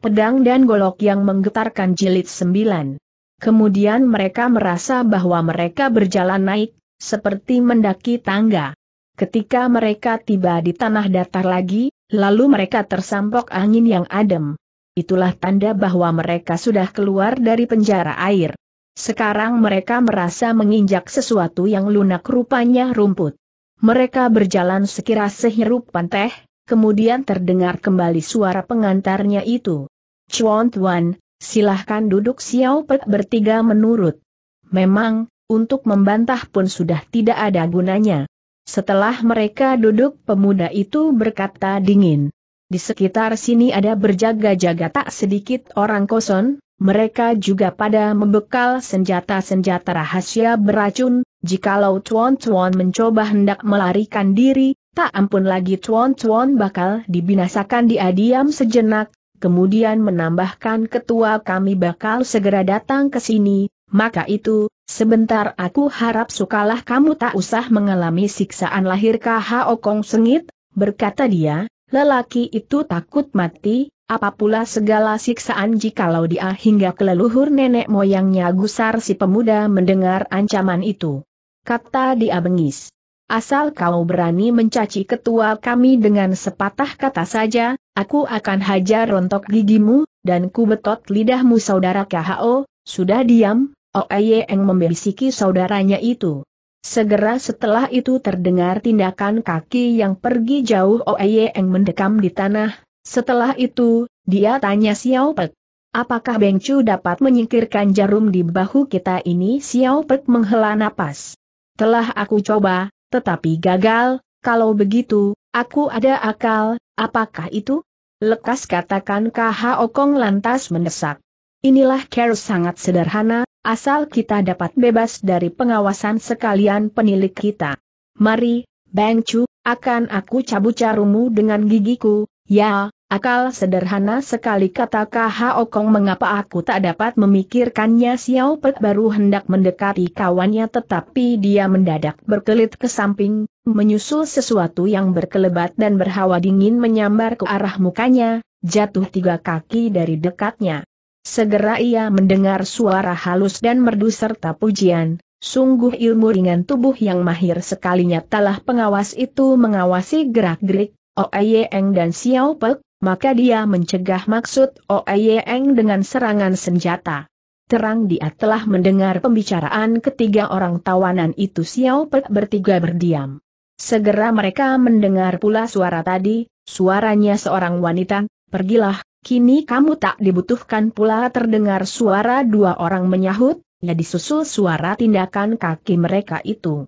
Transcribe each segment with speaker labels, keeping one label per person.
Speaker 1: pedang dan golok yang menggetarkan jilid sembilan. Kemudian mereka merasa bahwa mereka berjalan naik, seperti mendaki tangga. Ketika mereka tiba di tanah datar lagi, lalu mereka tersampok angin yang adem. Itulah tanda bahwa mereka sudah keluar dari penjara air. Sekarang mereka merasa menginjak sesuatu yang lunak rupanya rumput. Mereka berjalan sekira sehirup panteh, kemudian terdengar kembali suara pengantarnya itu. Chuan Tuan, silahkan duduk Xiao Pek bertiga menurut. Memang, untuk membantah pun sudah tidak ada gunanya. Setelah mereka duduk pemuda itu berkata dingin. Di sekitar sini ada berjaga-jaga tak sedikit orang kosong, mereka juga pada membekal senjata-senjata rahasia beracun, jikalau Chuan Tuan mencoba hendak melarikan diri, tak ampun lagi Chuan Tuan bakal dibinasakan dia diam sejenak, kemudian menambahkan ketua kami bakal segera datang ke sini, maka itu, sebentar aku harap sukalah kamu tak usah mengalami siksaan lahir KH Kong Sengit, berkata dia, lelaki itu takut mati, apa pula segala siksaan jikalau dia hingga ke leluhur nenek moyangnya gusar si pemuda mendengar ancaman itu. Kata dia bengis. Asal kau berani mencaci ketua kami dengan sepatah kata saja, aku akan hajar rontok gigimu, dan ku betot lidahmu saudara KHO, sudah diam, Oeyeng oh, membisiki saudaranya itu. Segera setelah itu terdengar tindakan kaki yang pergi jauh Oeyeng oh, mendekam di tanah. Setelah itu, dia tanya Xiao Pek. Apakah Beng dapat menyingkirkan jarum di bahu kita ini? Xiao Pek menghela napas. Telah aku coba, tetapi gagal, kalau begitu, aku ada akal, apakah itu? Lekas katakan KH Okong lantas mendesak. Inilah care sangat sederhana, asal kita dapat bebas dari pengawasan sekalian penilik kita. Mari, Bang Chu, akan aku cabut carumu dengan gigiku, ya, Akal sederhana sekali kata K.H.O. Kong mengapa aku tak dapat memikirkannya Xiao Pek baru hendak mendekati kawannya tetapi dia mendadak berkelit ke samping, menyusul sesuatu yang berkelebat dan berhawa dingin menyambar ke arah mukanya, jatuh tiga kaki dari dekatnya. Segera ia mendengar suara halus dan merdu serta pujian, sungguh ilmu ringan tubuh yang mahir sekalinya telah pengawas itu mengawasi gerak-gerik, Oeyeng dan Xiao Pek, maka dia mencegah maksud Oeyeng oh dengan serangan senjata. Terang dia telah mendengar pembicaraan ketiga orang tawanan itu Xiao Peck bertiga berdiam. Segera mereka mendengar pula suara tadi, suaranya seorang wanita, pergilah, kini kamu tak dibutuhkan pula terdengar suara dua orang menyahut, ya disusul suara tindakan kaki mereka itu.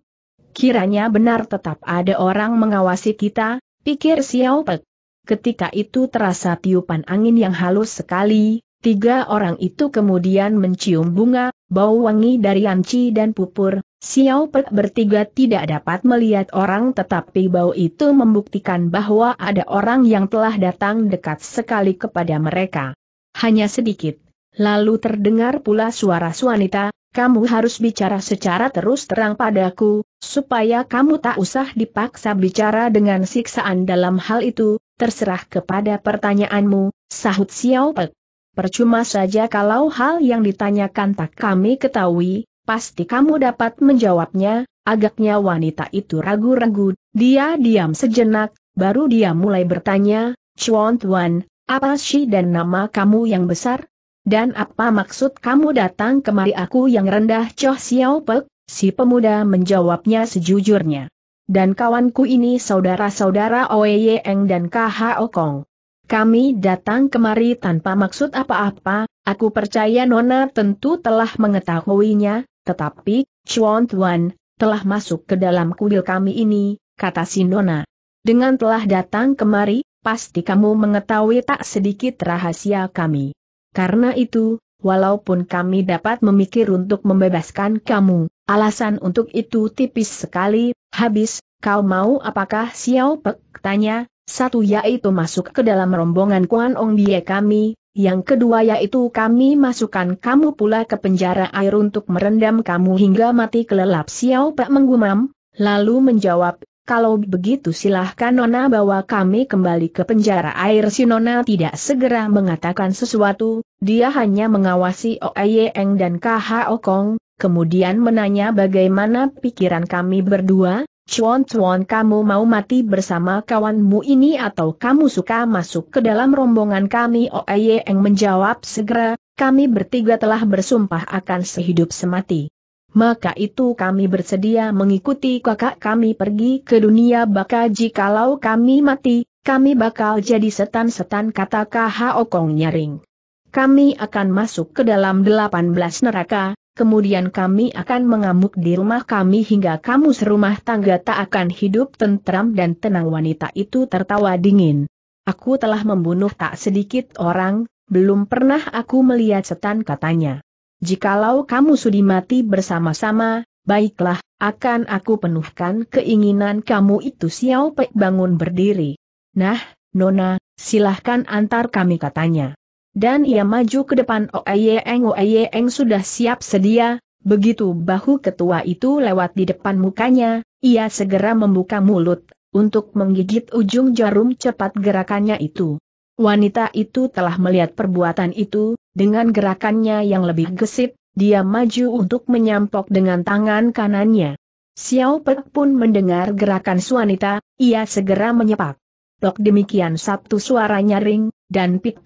Speaker 1: Kiranya benar tetap ada orang mengawasi kita, pikir Xiao Pek. Ketika itu terasa tiupan angin yang halus sekali, tiga orang itu kemudian mencium bunga, bau wangi dari Anci dan Pupur, Xiao Pek bertiga tidak dapat melihat orang tetapi bau itu membuktikan bahwa ada orang yang telah datang dekat sekali kepada mereka. Hanya sedikit. Lalu terdengar pula suara suanita, kamu harus bicara secara terus terang padaku, supaya kamu tak usah dipaksa bicara dengan siksaan dalam hal itu, terserah kepada pertanyaanmu, sahut Xiao Pe. Percuma saja kalau hal yang ditanyakan tak kami ketahui, pasti kamu dapat menjawabnya, agaknya wanita itu ragu-ragu, dia diam sejenak, baru dia mulai bertanya, Chuan Tuan, apa sih dan nama kamu yang besar? Dan apa maksud kamu datang kemari aku yang rendah Choh Xiao Pek? Si pemuda menjawabnya sejujurnya dan kawanku ini saudara-saudara Oe Yeng dan KH Okong. Kami datang kemari tanpa maksud apa-apa, aku percaya Nona tentu telah mengetahuinya, tetapi, Chuan Tuan, telah masuk ke dalam kuil kami ini, kata si Nona. Dengan telah datang kemari, pasti kamu mengetahui tak sedikit rahasia kami. Karena itu, walaupun kami dapat memikir untuk membebaskan kamu, alasan untuk itu tipis sekali, Habis, kau mau apakah Xiao Pek? Tanya, satu yaitu masuk ke dalam rombongan Kuan Ong Bie kami, yang kedua yaitu kami masukkan kamu pula ke penjara air untuk merendam kamu hingga mati kelelap Xiao Pek menggumam, lalu menjawab, kalau begitu silahkan Nona bawa kami kembali ke penjara air si Nona tidak segera mengatakan sesuatu, dia hanya mengawasi Oeyeng dan KHO Kong, kemudian menanya bagaimana pikiran kami berdua, cuan-cuan kamu mau mati bersama kawanmu ini atau kamu suka masuk ke dalam rombongan kami Oeye yang menjawab segera, kami bertiga telah bersumpah akan sehidup semati. Maka itu kami bersedia mengikuti kakak kami pergi ke dunia baka jikalau kami mati, kami bakal jadi setan-setan kata KH Okong nyaring. Kami akan masuk ke dalam delapan belas neraka, kemudian kami akan mengamuk di rumah kami hingga kamu serumah tangga tak akan hidup tentram dan tenang wanita itu tertawa dingin. Aku telah membunuh tak sedikit orang, belum pernah aku melihat setan katanya. Jikalau kamu sudi mati bersama-sama, baiklah, akan aku penuhkan keinginan kamu itu Xiao Pek bangun berdiri. Nah, Nona, silahkan antar kami katanya. Dan ia maju ke depan Oeyeng Oeyeng sudah siap sedia, begitu bahu ketua itu lewat di depan mukanya, ia segera membuka mulut, untuk menggigit ujung jarum cepat gerakannya itu. Wanita itu telah melihat perbuatan itu, dengan gerakannya yang lebih gesit, dia maju untuk menyampok dengan tangan kanannya. Xiao Pek pun mendengar gerakan wanita, ia segera menyepak lok demikian satu suara nyaring, dan Pik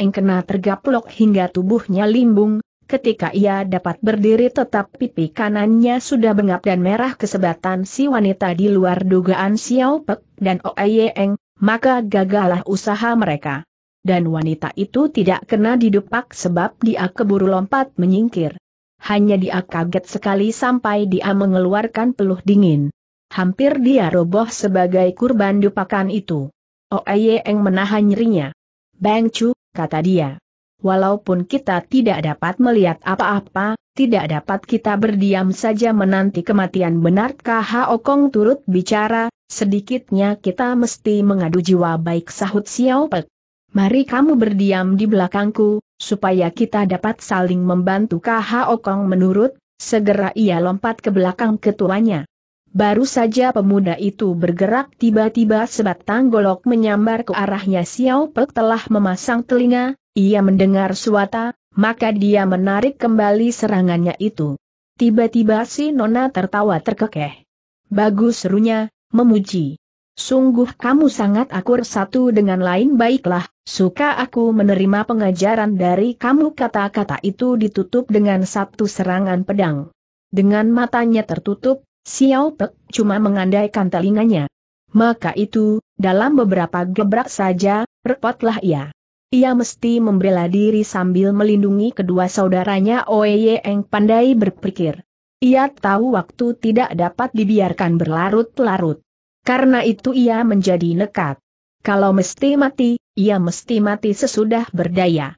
Speaker 1: Eng kena tergaplok hingga tubuhnya limbung, ketika ia dapat berdiri tetap pipi kanannya sudah bengap dan merah kesebatan si wanita di luar dugaan Xiao Pek dan Eng. maka gagalah usaha mereka. Dan wanita itu tidak kena didupak sebab dia keburu lompat menyingkir. Hanya dia kaget sekali sampai dia mengeluarkan peluh dingin. Hampir dia roboh sebagai kurban dupakan itu. Oeyeng oh, menahan nyerinya. Bang Chu, kata dia. Walaupun kita tidak dapat melihat apa-apa, tidak dapat kita berdiam saja menanti kematian benarkah KH Kong turut bicara, sedikitnya kita mesti mengadu jiwa baik sahut Xiao Pek. Mari kamu berdiam di belakangku, supaya kita dapat saling membantu KH Kong menurut, segera ia lompat ke belakang ketuanya. Baru saja pemuda itu bergerak tiba-tiba sebatang golok menyambar ke arahnya Xiao Pek telah memasang telinga, ia mendengar suara, maka dia menarik kembali serangannya itu. Tiba-tiba si Nona tertawa terkekeh. Bagus serunya, memuji. Sungguh kamu sangat akur satu dengan lain baiklah, suka aku menerima pengajaran dari kamu kata-kata itu ditutup dengan satu serangan pedang. Dengan matanya tertutup, Xiao Pek cuma mengandaikan telinganya. Maka itu, dalam beberapa gebrak saja, repotlah ia. Ia mesti membela diri sambil melindungi kedua saudaranya Oye Eng pandai berpikir. Ia tahu waktu tidak dapat dibiarkan berlarut-larut. Karena itu ia menjadi nekat. Kalau mesti mati, ia mesti mati sesudah berdaya.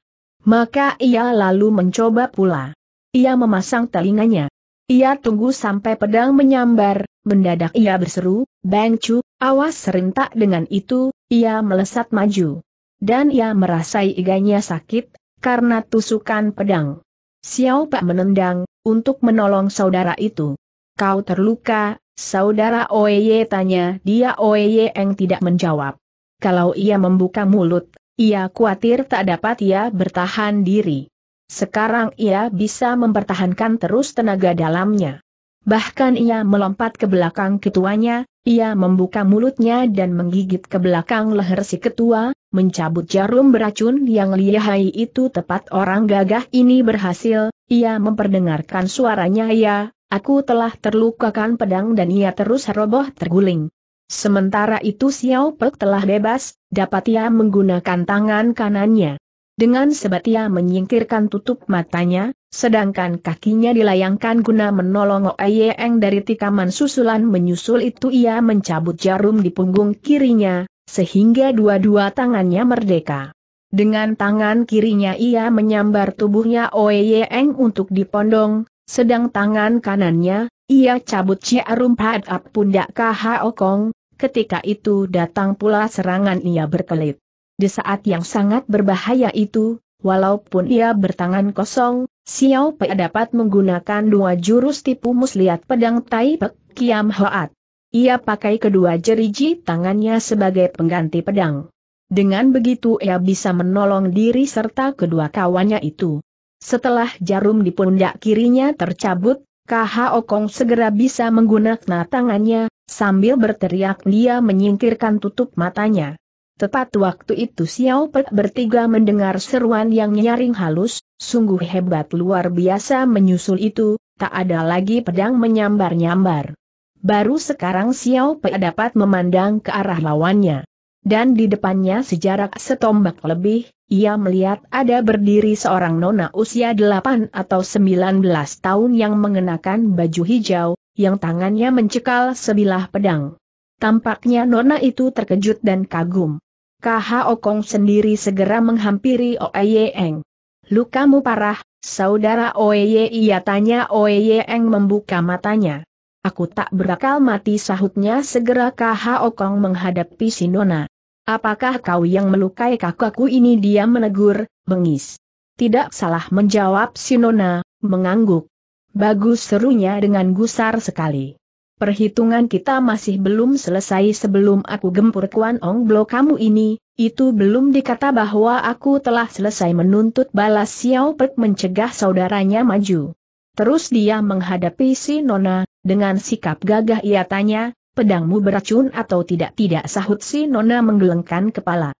Speaker 1: Maka ia lalu mencoba pula. Ia memasang telinganya. Ia tunggu sampai pedang menyambar, mendadak ia berseru, Bang Chu, awas serentak dengan itu, ia melesat maju. Dan ia merasai iganya sakit, karena tusukan pedang. Xiao Pak menendang, untuk menolong saudara itu. Kau terluka, saudara Oeye tanya dia Oeye yang tidak menjawab. Kalau ia membuka mulut, ia khawatir tak dapat ia bertahan diri. Sekarang ia bisa mempertahankan terus tenaga dalamnya. Bahkan ia melompat ke belakang ketuanya, ia membuka mulutnya dan menggigit ke belakang leher si ketua, mencabut jarum beracun yang lihai itu tepat orang gagah ini berhasil, ia memperdengarkan suaranya ya, aku telah terlukakan pedang dan ia terus roboh terguling. Sementara itu Xiao Pek telah bebas, dapat ia menggunakan tangan kanannya. Dengan sebatia menyingkirkan tutup matanya, sedangkan kakinya dilayangkan guna menolong Oeyeng dari tikaman susulan menyusul itu ia mencabut jarum di punggung kirinya, sehingga dua-dua tangannya merdeka. Dengan tangan kirinya ia menyambar tubuhnya Oeyeng untuk dipondong, sedang tangan kanannya, ia cabut jarum padap pundak KH Okong. ketika itu datang pula serangan ia berkelit. Di saat yang sangat berbahaya itu, walaupun ia bertangan kosong, Xiao Pei dapat menggunakan dua jurus tipu muslihat pedang Tai Pek Kiam Hoat. Ia pakai kedua jeriji tangannya sebagai pengganti pedang. Dengan begitu ia bisa menolong diri serta kedua kawannya itu. Setelah jarum di pundak kirinya tercabut, KH Okong segera bisa menggunakan tangannya, sambil berteriak dia menyingkirkan tutup matanya. Tepat waktu itu Xiao Pei bertiga mendengar seruan yang nyaring halus, sungguh hebat luar biasa menyusul itu, tak ada lagi pedang menyambar-nyambar. Baru sekarang Xiao Pei dapat memandang ke arah lawannya. Dan di depannya sejarak setombak lebih, ia melihat ada berdiri seorang nona usia 8 atau 19 tahun yang mengenakan baju hijau, yang tangannya mencekal sebilah pedang. Tampaknya Nona itu terkejut dan kagum. KH Okong sendiri segera menghampiri Oeyeng. Lukamu parah, saudara Oye ia tanya Oeyeng membuka matanya. Aku tak berakal mati sahutnya segera KH Okong menghadapi si Nona. Apakah kau yang melukai kakakku ini dia menegur, bengis. Tidak salah menjawab si Nona, mengangguk. Bagus serunya dengan gusar sekali perhitungan kita masih belum selesai sebelum aku gempur Kuan Ong Blo kamu ini, itu belum dikata bahwa aku telah selesai menuntut balas Xiao Pek mencegah saudaranya maju. Terus dia menghadapi si Nona, dengan sikap gagah ia tanya, pedangmu beracun atau tidak-tidak sahut si Nona menggelengkan kepala.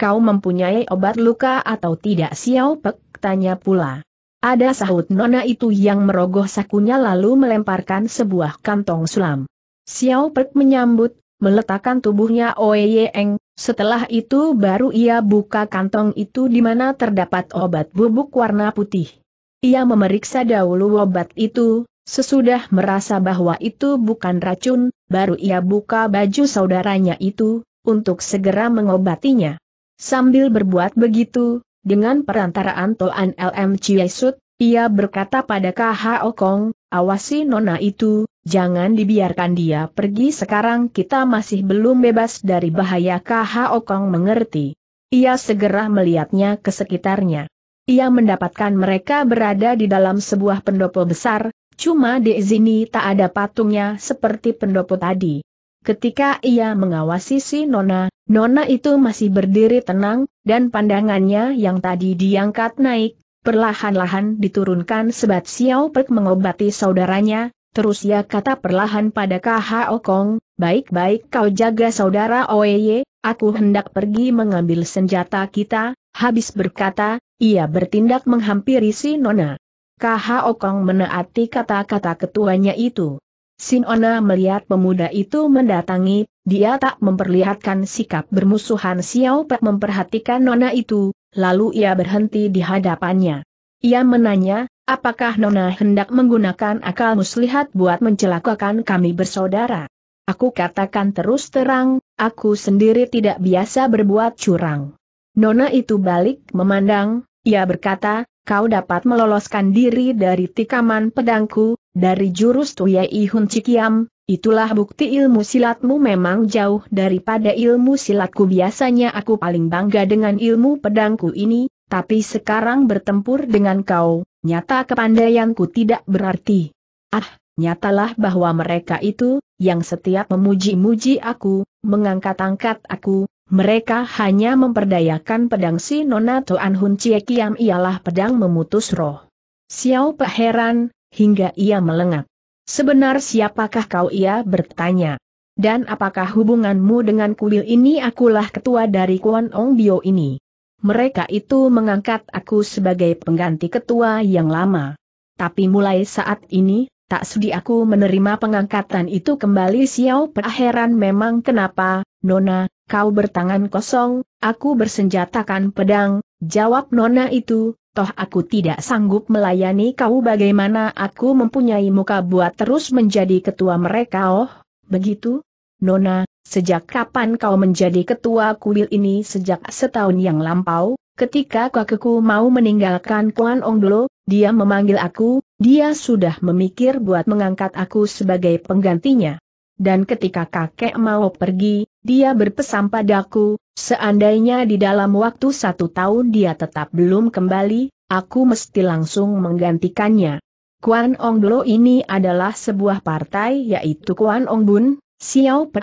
Speaker 1: Kau mempunyai obat luka atau tidak Xiao Pek tanya pula. Ada sahut nona itu yang merogoh sakunya lalu melemparkan sebuah kantong sulam. Xiao Pek menyambut, meletakkan tubuhnya Oye Eng, setelah itu baru ia buka kantong itu di mana terdapat obat bubuk warna putih. Ia memeriksa dahulu obat itu, sesudah merasa bahwa itu bukan racun, baru ia buka baju saudaranya itu, untuk segera mengobatinya. Sambil berbuat begitu, dengan perantaraan Toan LM Chiesut, ia berkata pada KH Kong, awasi nona itu, jangan dibiarkan dia pergi sekarang kita masih belum bebas dari bahaya KH Kong mengerti. Ia segera melihatnya ke sekitarnya. Ia mendapatkan mereka berada di dalam sebuah pendopo besar, cuma di sini tak ada patungnya seperti pendopo tadi. Ketika ia mengawasi si Nona, Nona itu masih berdiri tenang, dan pandangannya yang tadi diangkat naik, perlahan-lahan diturunkan sebat Xiao Pek mengobati saudaranya, terus ia kata perlahan pada KHO Kong, baik-baik kau jaga saudara Oeye, aku hendak pergi mengambil senjata kita, habis berkata, ia bertindak menghampiri si Nona. KHO Kong menaati kata-kata ketuanya itu. Sinona melihat pemuda itu mendatangi dia tak memperlihatkan sikap bermusuhan Xiao Pek memperhatikan nona itu, lalu ia berhenti di hadapannya. Ia menanya, apakah nona hendak menggunakan akal muslihat buat mencelakakan kami bersaudara? Aku katakan terus terang, aku sendiri tidak biasa berbuat curang. Nona itu balik memandang, ia berkata, kau dapat meloloskan diri dari tikaman pedangku, dari jurus Tuyai Hun Cikiam, Itulah bukti ilmu silatmu memang jauh daripada ilmu silatku biasanya aku paling bangga dengan ilmu pedangku ini, tapi sekarang bertempur dengan kau, nyata kepandaianku tidak berarti. Ah, nyatalah bahwa mereka itu, yang setiap memuji-muji aku, mengangkat-angkat aku, mereka hanya memperdayakan pedang si Nona Tuan Hun Cie Kiam ialah pedang memutus roh. Xiao Pe heran, hingga ia melengak. Sebenar siapakah kau ia bertanya. Dan apakah hubunganmu dengan kuil ini akulah ketua dari Kuan Ong Bio ini. Mereka itu mengangkat aku sebagai pengganti ketua yang lama. Tapi mulai saat ini, tak sudi aku menerima pengangkatan itu kembali Xiao Pea memang kenapa, Nona, kau bertangan kosong, aku bersenjatakan pedang, jawab Nona itu, toh aku tidak sanggup melayani kau bagaimana aku mempunyai muka buat terus menjadi ketua mereka oh, begitu? Nona, sejak kapan kau menjadi ketua kuil ini sejak setahun yang lampau? Ketika kakekku mau meninggalkan Kuan Onglo, dia memanggil aku, dia sudah memikir buat mengangkat aku sebagai penggantinya dan ketika kakek mau pergi, dia berpesan padaku, seandainya di dalam waktu satu tahun dia tetap belum kembali, aku mesti langsung menggantikannya. Kuan Ong Blo ini adalah sebuah partai yaitu Kuan Ong Bun, Xiao Pe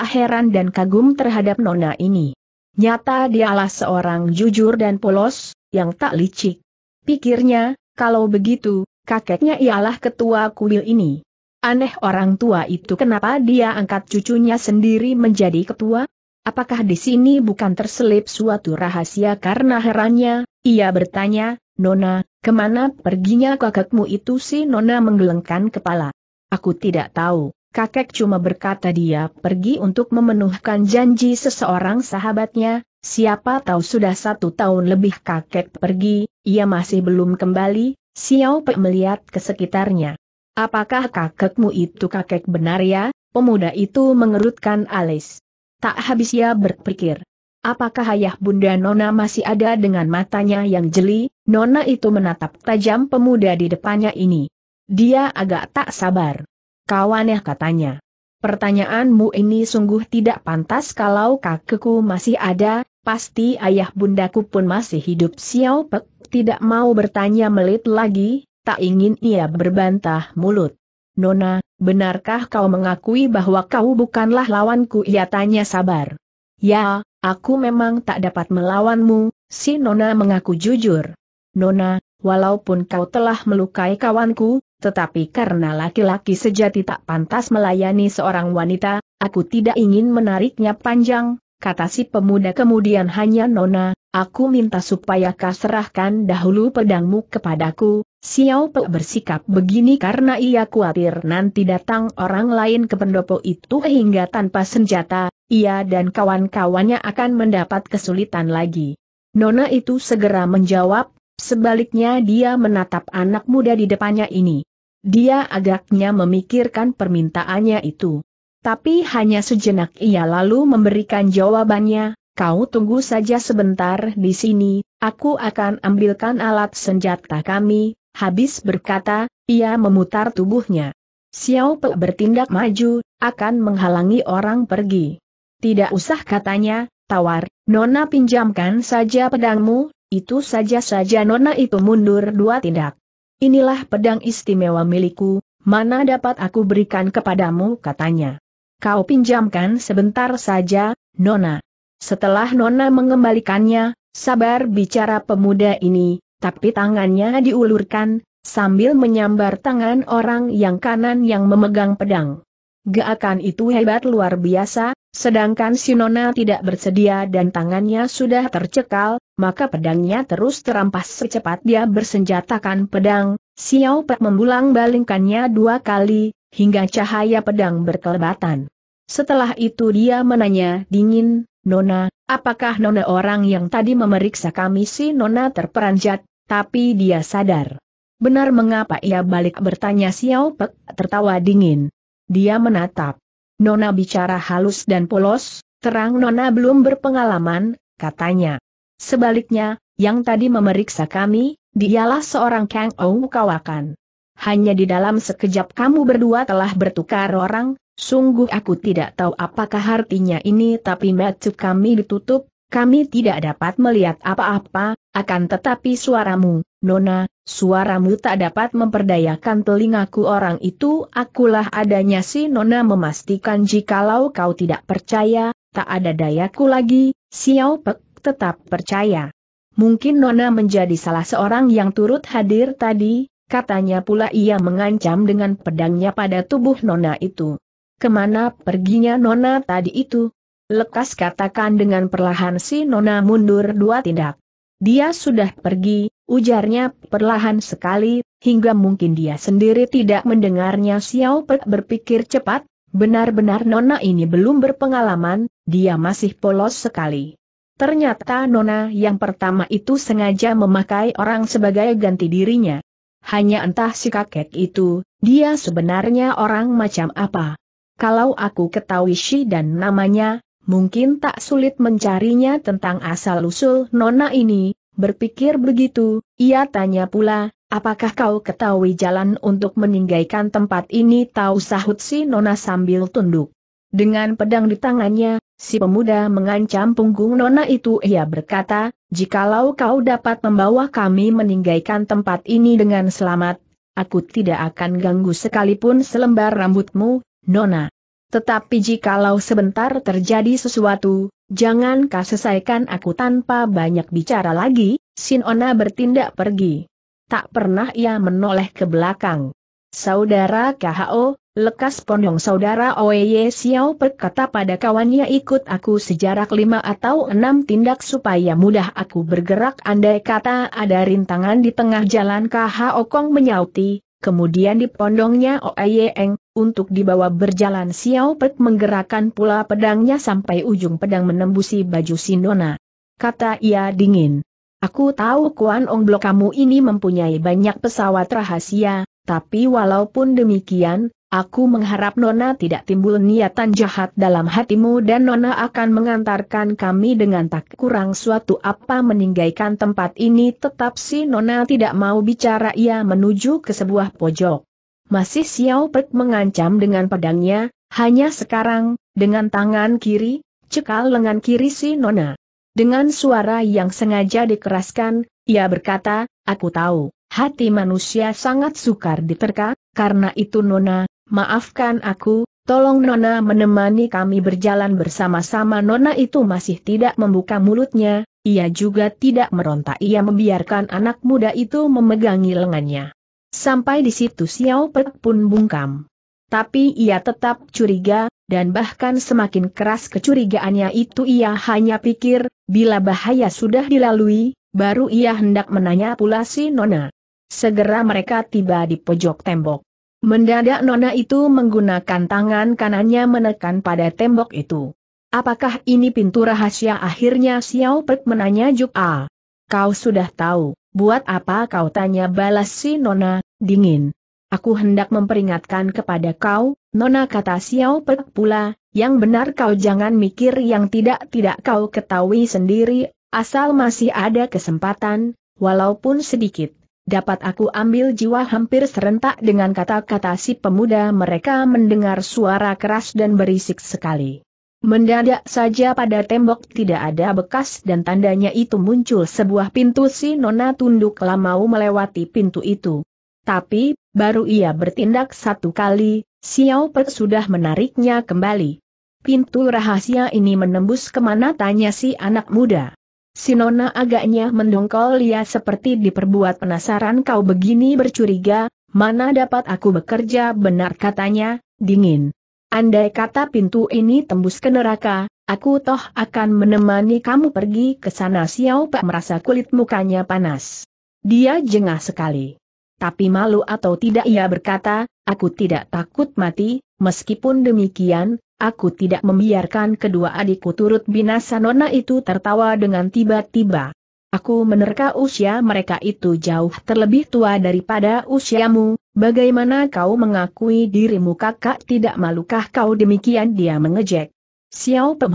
Speaker 1: dan kagum terhadap nona ini. Nyata dialah seorang jujur dan polos, yang tak licik. Pikirnya, kalau begitu, kakeknya ialah ketua kuil ini. Aneh orang tua itu kenapa dia angkat cucunya sendiri menjadi ketua? Apakah di sini bukan terselip suatu rahasia karena herannya, ia bertanya, Nona, kemana perginya kakekmu itu si Nona menggelengkan kepala. Aku tidak tahu, kakek cuma berkata dia pergi untuk memenuhkan janji seseorang sahabatnya, siapa tahu sudah satu tahun lebih kakek pergi, ia masih belum kembali, Xiao Pe melihat ke sekitarnya. Apakah kakekmu itu kakek benar ya? Pemuda itu mengerutkan alis. Tak habis ia berpikir. Apakah ayah bunda Nona masih ada dengan matanya yang jeli? Nona itu menatap tajam pemuda di depannya ini. Dia agak tak sabar. Kawannya katanya. Pertanyaanmu ini sungguh tidak pantas kalau kakekku masih ada, pasti ayah bundaku pun masih hidup Xiao Pek tidak mau bertanya melit lagi, tak ingin ia berbantah mulut. Nona, benarkah kau mengakui bahwa kau bukanlah lawanku? Ia tanya sabar. Ya, aku memang tak dapat melawanmu, si Nona mengaku jujur. Nona, walaupun kau telah melukai kawanku, tetapi karena laki-laki sejati tak pantas melayani seorang wanita, aku tidak ingin menariknya panjang, kata si pemuda kemudian hanya Nona, aku minta supaya kau serahkan dahulu pedangmu kepadaku, Xiao Pe bersikap begini karena ia khawatir nanti datang orang lain ke pendopo itu hingga tanpa senjata, ia dan kawan-kawannya akan mendapat kesulitan lagi. Nona itu segera menjawab, sebaliknya dia menatap anak muda di depannya ini. Dia agaknya memikirkan permintaannya itu. Tapi hanya sejenak ia lalu memberikan jawabannya, kau tunggu saja sebentar di sini, aku akan ambilkan alat senjata kami, Habis berkata, ia memutar tubuhnya. Xiao Pe bertindak maju, akan menghalangi orang pergi. Tidak usah katanya, tawar, Nona pinjamkan saja pedangmu, itu saja-saja Nona itu mundur dua tindak. Inilah pedang istimewa milikku, mana dapat aku berikan kepadamu katanya. Kau pinjamkan sebentar saja, Nona. Setelah Nona mengembalikannya, sabar bicara pemuda ini, tapi tangannya diulurkan, sambil menyambar tangan orang yang kanan yang memegang pedang. Gaakan itu hebat luar biasa, sedangkan Sinona tidak bersedia dan tangannya sudah tercekal, maka pedangnya terus terampas secepat dia bersenjatakan pedang, Xiao Pe membulang balingkannya dua kali, hingga cahaya pedang berkelebatan. Setelah itu dia menanya dingin, Nona, apakah Nona orang yang tadi memeriksa kami si Nona terperanjat, tapi dia sadar. Benar mengapa ia balik bertanya Xiao Pek tertawa dingin. Dia menatap. Nona bicara halus dan polos, terang Nona belum berpengalaman, katanya. Sebaliknya, yang tadi memeriksa kami, dialah seorang Kang Ou Kawakan. Hanya di dalam sekejap kamu berdua telah bertukar orang, sungguh aku tidak tahu apakah artinya ini tapi metu kami ditutup, kami tidak dapat melihat apa-apa, akan tetapi suaramu, Nona, suaramu tak dapat memperdayakan telingaku orang itu akulah adanya si Nona memastikan jikalau kau tidak percaya, tak ada dayaku lagi, Xiao Pek tetap percaya. Mungkin Nona menjadi salah seorang yang turut hadir tadi, katanya pula ia mengancam dengan pedangnya pada tubuh Nona itu. Kemana perginya Nona tadi itu, Lekas katakan dengan perlahan si Nona mundur dua tindak. Dia sudah pergi, ujarnya perlahan sekali, hingga mungkin dia sendiri tidak mendengarnya Xiao Pek berpikir cepat, benar-benar Nona ini belum berpengalaman, dia masih polos sekali. Ternyata Nona yang pertama itu sengaja memakai orang sebagai ganti dirinya. Hanya entah si kakek itu, dia sebenarnya orang macam apa. Kalau aku ketahui sih dan namanya, mungkin tak sulit mencarinya tentang asal-usul nona ini, berpikir begitu, ia tanya pula, apakah kau ketahui jalan untuk meninggalkan tempat ini tahu sahut si nona sambil tunduk. Dengan pedang di tangannya, si pemuda mengancam punggung nona itu ia berkata, jikalau kau dapat membawa kami meninggalkan tempat ini dengan selamat, aku tidak akan ganggu sekalipun selembar rambutmu, Nona. Tetapi jikalau sebentar terjadi sesuatu, jangan jangankah selesaikan aku tanpa banyak bicara lagi, Sinona bertindak pergi. Tak pernah ia menoleh ke belakang. Saudara KHO, lekas ponyong saudara Oye Xiao berkata pada kawannya ikut aku sejarak lima atau enam tindak supaya mudah aku bergerak andai kata ada rintangan di tengah jalan KHO Kong menyauti, kemudian di pondongnya Oye Eng, untuk dibawa berjalan Xiao Pek menggerakkan pula pedangnya sampai ujung pedang menembusi baju Sinona. Kata ia dingin. Aku tahu Kuan Ong Blok kamu ini mempunyai banyak pesawat rahasia, tapi walaupun demikian, aku mengharap Nona tidak timbul niatan jahat dalam hatimu dan Nona akan mengantarkan kami dengan tak kurang suatu apa meninggalkan tempat ini tetap si Nona tidak mau bicara ia menuju ke sebuah pojok. Masih Xiao Pek mengancam dengan pedangnya, hanya sekarang, dengan tangan kiri, cekal lengan kiri si Nona. Dengan suara yang sengaja dikeraskan, ia berkata, aku tahu, hati manusia sangat sukar diterka, karena itu Nona, maafkan aku, tolong Nona menemani kami berjalan bersama-sama Nona itu masih tidak membuka mulutnya, ia juga tidak meronta ia membiarkan anak muda itu memegangi lengannya. Sampai di situ Xiao Pe pun bungkam. Tapi ia tetap curiga, dan bahkan semakin keras kecurigaannya itu ia hanya pikir, bila bahaya sudah dilalui, baru ia hendak menanya pula si Nona. Segera mereka tiba di pojok tembok. Mendadak Nona itu menggunakan tangan kanannya menekan pada tembok itu. Apakah ini pintu rahasia akhirnya Xiao Pek menanya Juk A. Kau sudah tahu. Buat apa kau tanya balas si Nona, dingin. Aku hendak memperingatkan kepada kau, Nona kata Xiao Pek pula, yang benar kau jangan mikir yang tidak-tidak kau ketahui sendiri, asal masih ada kesempatan, walaupun sedikit dapat aku ambil jiwa hampir serentak dengan kata-kata si pemuda mereka mendengar suara keras dan berisik sekali. Mendadak saja pada tembok tidak ada bekas dan tandanya itu muncul sebuah pintu si Nona tunduklah mau melewati pintu itu. Tapi, baru ia bertindak satu kali, Xiao per sudah menariknya kembali. Pintu rahasia ini menembus kemana tanya si anak muda. Si Nona agaknya mendongkol ia seperti diperbuat penasaran kau begini bercuriga, mana dapat aku bekerja benar katanya, dingin. Andai kata pintu ini tembus ke neraka, aku toh akan menemani kamu pergi ke sana Xiao Pak merasa kulit mukanya panas. Dia jengah sekali. Tapi malu atau tidak ia berkata, aku tidak takut mati, meskipun demikian, aku tidak membiarkan kedua adikku turut binasa Nona itu tertawa dengan tiba-tiba. Aku menerka usia mereka itu jauh terlebih tua daripada usiamu, bagaimana kau mengakui dirimu kakak tidak malukah kau demikian dia mengejek. Xiao Pe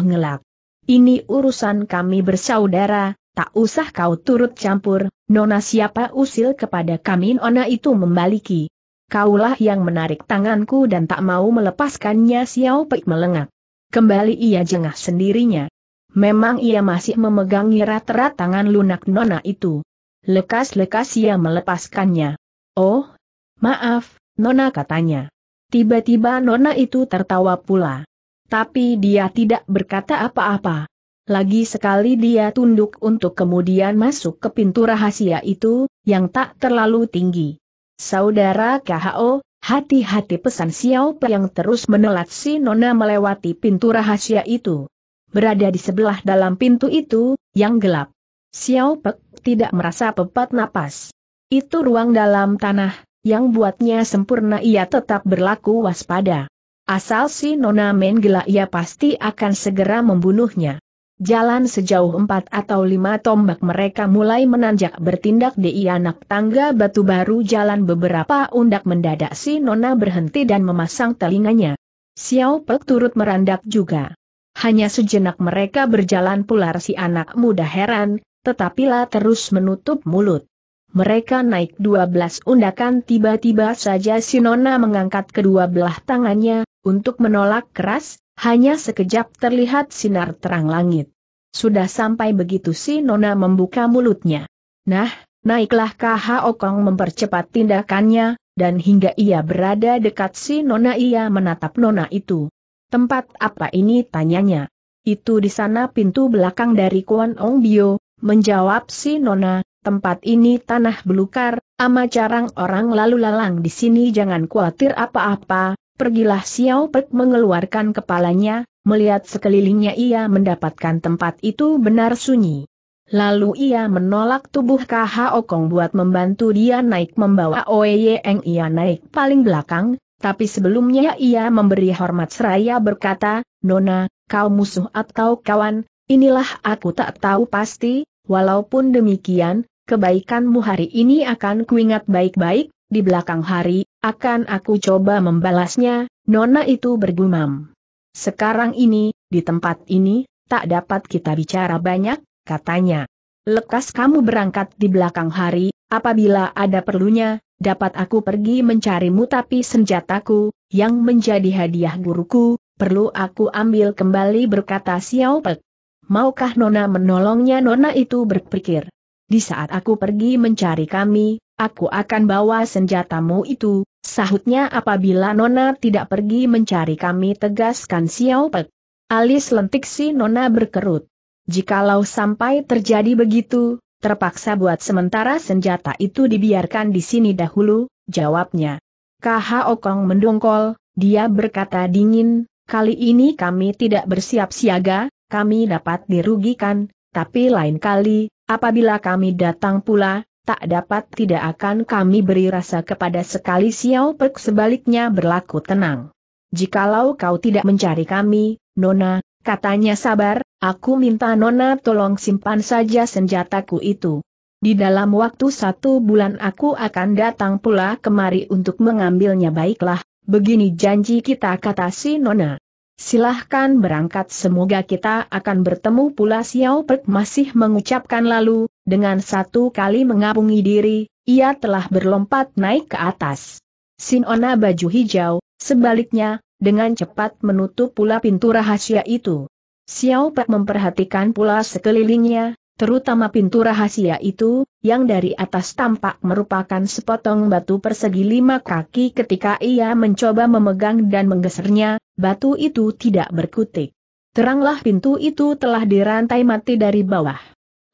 Speaker 1: Ini urusan kami bersaudara, tak usah kau turut campur, nona siapa usil kepada kami nona itu membaliki. Kaulah yang menarik tanganku dan tak mau melepaskannya Xiao Pe melengak. Kembali ia jengah sendirinya. Memang ia masih memegang rat-rat tangan lunak nona itu. Lekas-lekas ia melepaskannya. Oh, maaf, nona katanya. Tiba-tiba nona itu tertawa pula. Tapi dia tidak berkata apa-apa. Lagi sekali dia tunduk untuk kemudian masuk ke pintu rahasia itu, yang tak terlalu tinggi. Saudara KHO, hati-hati pesan Xiao Pe yang terus menelat si Nona melewati pintu rahasia itu berada di sebelah dalam pintu itu, yang gelap. Xiao Pek tidak merasa pepat napas. Itu ruang dalam tanah, yang buatnya sempurna ia tetap berlaku waspada. Asal si Nona Menggela ia pasti akan segera membunuhnya. Jalan sejauh empat atau lima tombak mereka mulai menanjak bertindak di anak tangga batu baru jalan beberapa undak mendadak si Nona berhenti dan memasang telinganya. Xiao Pek turut merandak juga. Hanya sejenak mereka berjalan pular si anak muda heran, tetapi lah terus menutup mulut. Mereka naik 12 undakan tiba-tiba saja si nona mengangkat kedua belah tangannya, untuk menolak keras, hanya sekejap terlihat sinar terang langit. Sudah sampai begitu si nona membuka mulutnya. Nah, naiklah KH Okong mempercepat tindakannya, dan hingga ia berada dekat si Nona ia menatap Nona itu. Tempat apa ini tanyanya? Itu di sana pintu belakang dari Kuan Ong Bio, menjawab si Nona, tempat ini tanah belukar, ama carang orang lalu lalang di sini jangan khawatir apa-apa, pergilah Xiao Pek mengeluarkan kepalanya, melihat sekelilingnya ia mendapatkan tempat itu benar sunyi. Lalu ia menolak tubuh KH Okong buat membantu dia naik membawa Oeyeng ia naik paling belakang, tapi sebelumnya ia memberi hormat seraya berkata, Nona, kau musuh atau kawan, inilah aku tak tahu pasti, walaupun demikian, kebaikanmu hari ini akan kuingat baik-baik, di belakang hari, akan aku coba membalasnya, Nona itu bergumam. Sekarang ini, di tempat ini, tak dapat kita bicara banyak, katanya. Lekas kamu berangkat di belakang hari, apabila ada perlunya, dapat aku pergi mencarimu tapi senjataku, yang menjadi hadiah guruku, perlu aku ambil kembali berkata Xiao Pek. Maukah Nona menolongnya Nona itu berpikir. Di saat aku pergi mencari kami, aku akan bawa senjatamu itu, sahutnya apabila Nona tidak pergi mencari kami tegaskan Xiao Pek. Alis lentik si Nona berkerut. Jikalau sampai terjadi begitu, terpaksa buat sementara senjata itu dibiarkan di sini dahulu, jawabnya. KH Okong mendongkol, dia berkata dingin, kali ini kami tidak bersiap siaga, kami dapat dirugikan, tapi lain kali, apabila kami datang pula, tak dapat tidak akan kami beri rasa kepada sekali Xiao Pek sebaliknya berlaku tenang. Jikalau kau tidak mencari kami, Nona, Katanya sabar, aku minta Nona tolong simpan saja senjataku itu. Di dalam waktu satu bulan aku akan datang pula kemari untuk mengambilnya baiklah, begini janji kita kata si Nona. Silahkan berangkat semoga kita akan bertemu pula Xiao Pek masih mengucapkan lalu, dengan satu kali mengapungi diri, ia telah berlompat naik ke atas. Sinona baju hijau, sebaliknya, dengan cepat menutup pula pintu rahasia itu. Xiao Pak memperhatikan pula sekelilingnya, terutama pintu rahasia itu, yang dari atas tampak merupakan sepotong batu persegi lima kaki ketika ia mencoba memegang dan menggesernya, batu itu tidak berkutik. Teranglah pintu itu telah dirantai mati dari bawah.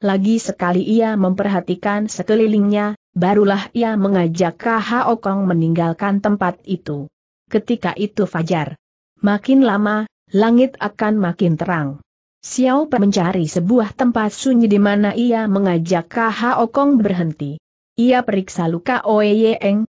Speaker 1: Lagi sekali ia memperhatikan sekelilingnya, barulah ia mengajak Kha Okong meninggalkan tempat itu ketika itu fajar. Makin lama, langit akan makin terang. Xiao Pe mencari sebuah tempat sunyi di mana ia mengajak Kha Kong berhenti. Ia periksa luka Oe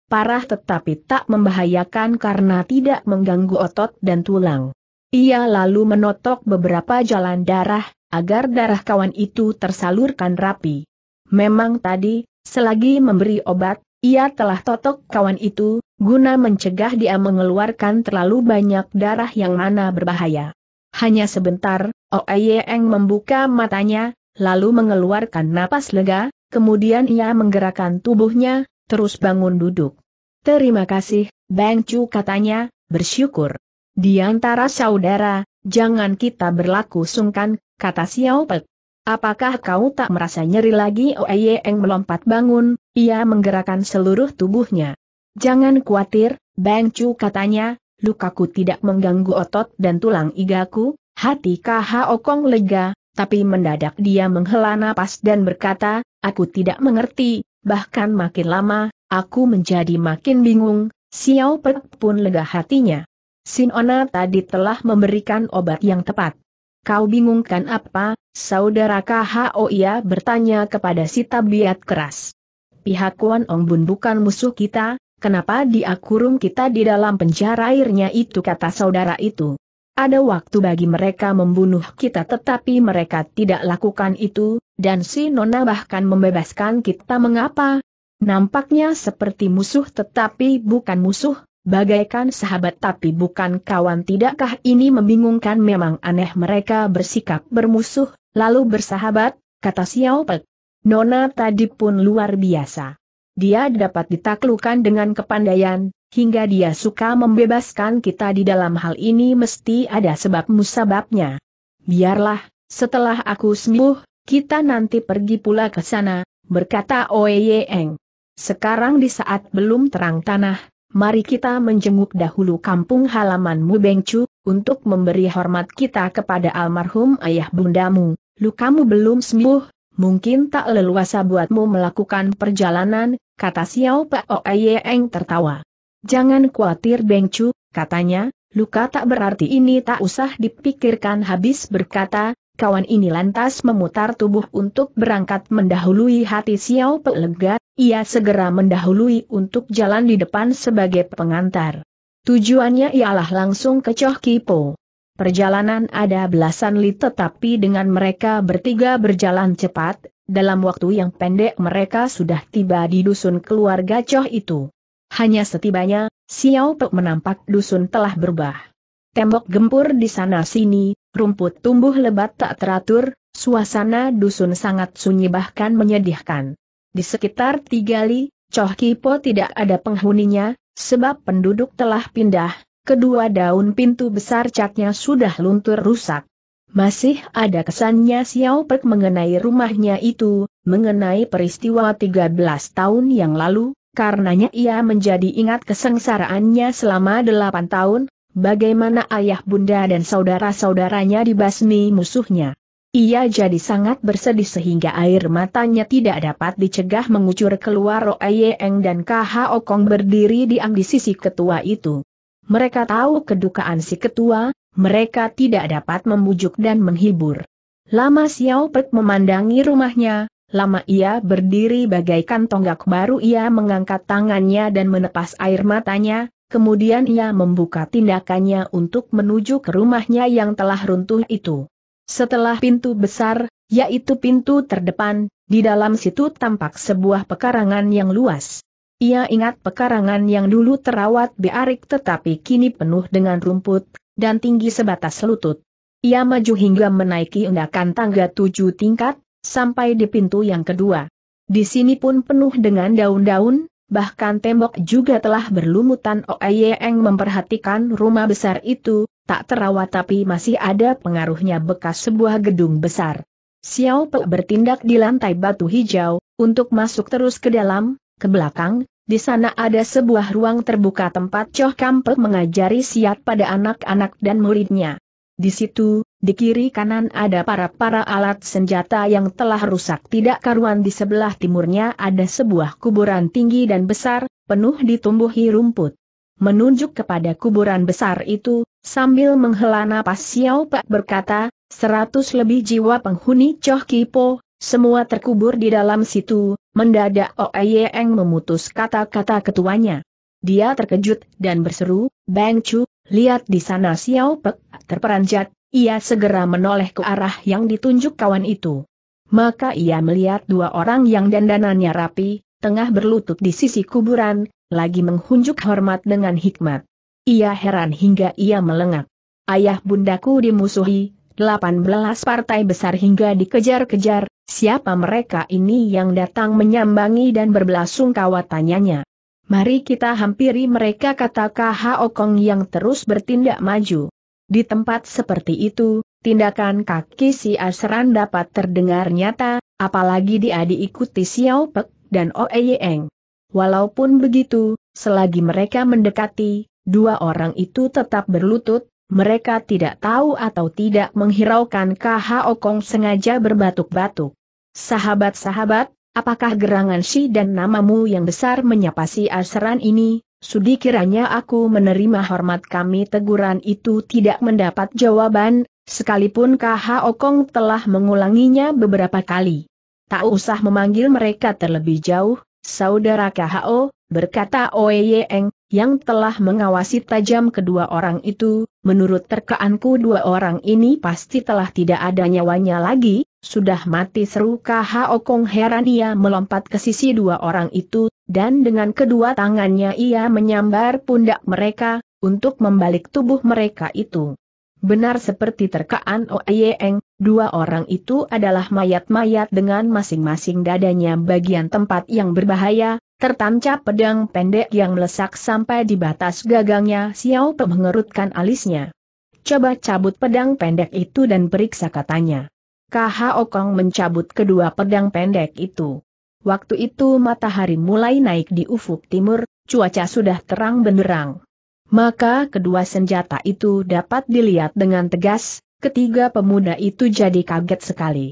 Speaker 1: parah tetapi tak membahayakan karena tidak mengganggu otot dan tulang. Ia lalu menotok beberapa jalan darah, agar darah kawan itu tersalurkan rapi. Memang tadi, selagi memberi obat, ia telah totok kawan itu, guna mencegah dia mengeluarkan terlalu banyak darah yang mana berbahaya. Hanya sebentar, Eng membuka matanya, lalu mengeluarkan napas lega, kemudian ia menggerakkan tubuhnya, terus bangun duduk. Terima kasih, Bang Chu katanya, bersyukur. Di antara saudara, jangan kita berlaku sungkan, kata Xiao Pek. Apakah kau tak merasa nyeri lagi Oeye oh, Eng melompat bangun, ia menggerakkan seluruh tubuhnya. Jangan khawatir, Bang Chu katanya, lukaku tidak mengganggu otot dan tulang igaku, hati KH Okong lega, tapi mendadak dia menghela napas dan berkata, aku tidak mengerti, bahkan makin lama, aku menjadi makin bingung, Xiao Pek pun lega hatinya. Sinona tadi telah memberikan obat yang tepat. Kau bingungkan apa, saudara KHO ia bertanya kepada si tabiat keras. Pihak Kuan Ong Bun bukan musuh kita, kenapa dia kurung kita di dalam penjara airnya itu kata saudara itu. Ada waktu bagi mereka membunuh kita tetapi mereka tidak lakukan itu, dan si Nona bahkan membebaskan kita mengapa? Nampaknya seperti musuh tetapi bukan musuh, bagaikan sahabat tapi bukan kawan tidakkah ini membingungkan memang aneh mereka bersikap bermusuh, lalu bersahabat, kata Xiao Pek. Nona tadi pun luar biasa. Dia dapat ditaklukkan dengan kepandaian, hingga dia suka membebaskan kita di dalam hal ini mesti ada sebab musababnya. Biarlah, setelah aku sembuh, kita nanti pergi pula ke sana, berkata Oye Eng. Sekarang di saat belum terang tanah, mari kita menjenguk dahulu kampung halamanmu Bengcu, untuk memberi hormat kita kepada almarhum ayah bundamu, lukamu belum sembuh, mungkin tak leluasa buatmu melakukan perjalanan, kata Xiao Pao Eng tertawa. Jangan khawatir Bengcu, katanya, luka tak berarti ini tak usah dipikirkan habis berkata, Kawan ini lantas memutar tubuh untuk berangkat mendahului hati Xiao Pe ia segera mendahului untuk jalan di depan sebagai pengantar. Tujuannya ialah langsung ke Choh Kipo. Perjalanan ada belasan li tetapi dengan mereka bertiga berjalan cepat, dalam waktu yang pendek mereka sudah tiba di dusun keluarga Choh itu. Hanya setibanya, Xiao Pe menampak dusun telah berubah. Tembok gempur di sana-sini, rumput tumbuh lebat tak teratur, suasana dusun sangat sunyi bahkan menyedihkan. Di sekitar tiga li, Coh Kipo tidak ada penghuninya, sebab penduduk telah pindah, kedua daun pintu besar catnya sudah luntur rusak. Masih ada kesannya Xiao Pek mengenai rumahnya itu, mengenai peristiwa 13 tahun yang lalu, karenanya ia menjadi ingat kesengsaraannya selama 8 tahun, bagaimana ayah bunda dan saudara-saudaranya dibasmi musuhnya. Ia jadi sangat bersedih sehingga air matanya tidak dapat dicegah mengucur keluar Roayeng dan KH Okong berdiri diam di sisi ketua itu. Mereka tahu kedukaan si ketua, mereka tidak dapat membujuk dan menghibur. Lama Xiao Pek memandangi rumahnya, lama ia berdiri bagaikan tonggak baru ia mengangkat tangannya dan menepas air matanya, kemudian ia membuka tindakannya untuk menuju ke rumahnya yang telah runtuh itu. Setelah pintu besar, yaitu pintu terdepan, di dalam situ tampak sebuah pekarangan yang luas. Ia ingat pekarangan yang dulu terawat biarik tetapi kini penuh dengan rumput, dan tinggi sebatas lutut. Ia maju hingga menaiki undakan tangga tujuh tingkat, sampai di pintu yang kedua. Di sini pun penuh dengan daun-daun, bahkan tembok juga telah berlumutan Oeyeng memperhatikan rumah besar itu, tak terawat tapi masih ada pengaruhnya bekas sebuah gedung besar. Xiao Pe bertindak di lantai batu hijau, untuk masuk terus ke dalam, ke belakang, di sana ada sebuah ruang terbuka tempat Choh Kampe mengajari siat pada anak-anak dan muridnya. Di situ, di kiri kanan ada para-para alat senjata yang telah rusak tidak karuan di sebelah timurnya ada sebuah kuburan tinggi dan besar, penuh ditumbuhi rumput. Menunjuk kepada kuburan besar itu, sambil menghela napas Xiao Pak berkata, seratus lebih jiwa penghuni Choh Kipo, semua terkubur di dalam situ, mendadak Oeyeng memutus kata-kata ketuanya. Dia terkejut dan berseru, Bang Chu, lihat di sana Xiao Pek, terperanjat, ia segera menoleh ke arah yang ditunjuk kawan itu. Maka ia melihat dua orang yang dandanannya rapi, tengah berlutut di sisi kuburan, lagi menghunjuk hormat dengan hikmat. Ia heran hingga ia melengak. Ayah bundaku dimusuhi, 18 partai besar hingga dikejar-kejar, siapa mereka ini yang datang menyambangi dan berbelasungkawa tanyanya. Mari kita hampiri mereka kata Kha Okong yang terus bertindak maju. Di tempat seperti itu, tindakan kaki si Asran dapat terdengar nyata, apalagi dia diikuti Xiao Pek dan Oe Yeng. Walaupun begitu, selagi mereka mendekati, dua orang itu tetap berlutut, mereka tidak tahu atau tidak menghiraukan KH Kong sengaja berbatuk-batuk. Sahabat-sahabat, apakah gerangan si dan namamu yang besar menyapa si Asran ini, Sudi kiranya aku menerima hormat kami teguran itu tidak mendapat jawaban, sekalipun KH Okong telah mengulanginya beberapa kali. Tak usah memanggil mereka terlebih jauh, saudara KHO, berkata Oe yang telah mengawasi tajam kedua orang itu, menurut terkaanku dua orang ini pasti telah tidak ada nyawanya lagi, sudah mati seru KH Okong heran ia melompat ke sisi dua orang itu, dan dengan kedua tangannya ia menyambar pundak mereka, untuk membalik tubuh mereka itu. Benar seperti terkaan Oeyeng, dua orang itu adalah mayat-mayat dengan masing-masing dadanya bagian tempat yang berbahaya, tertancap pedang pendek yang melesak sampai di batas gagangnya Xiao Pe mengerutkan alisnya. Coba cabut pedang pendek itu dan periksa katanya. Kha Okong mencabut kedua pedang pendek itu. Waktu itu matahari mulai naik di ufuk timur, cuaca sudah terang benderang. Maka kedua senjata itu dapat dilihat dengan tegas, ketiga pemuda itu jadi kaget sekali.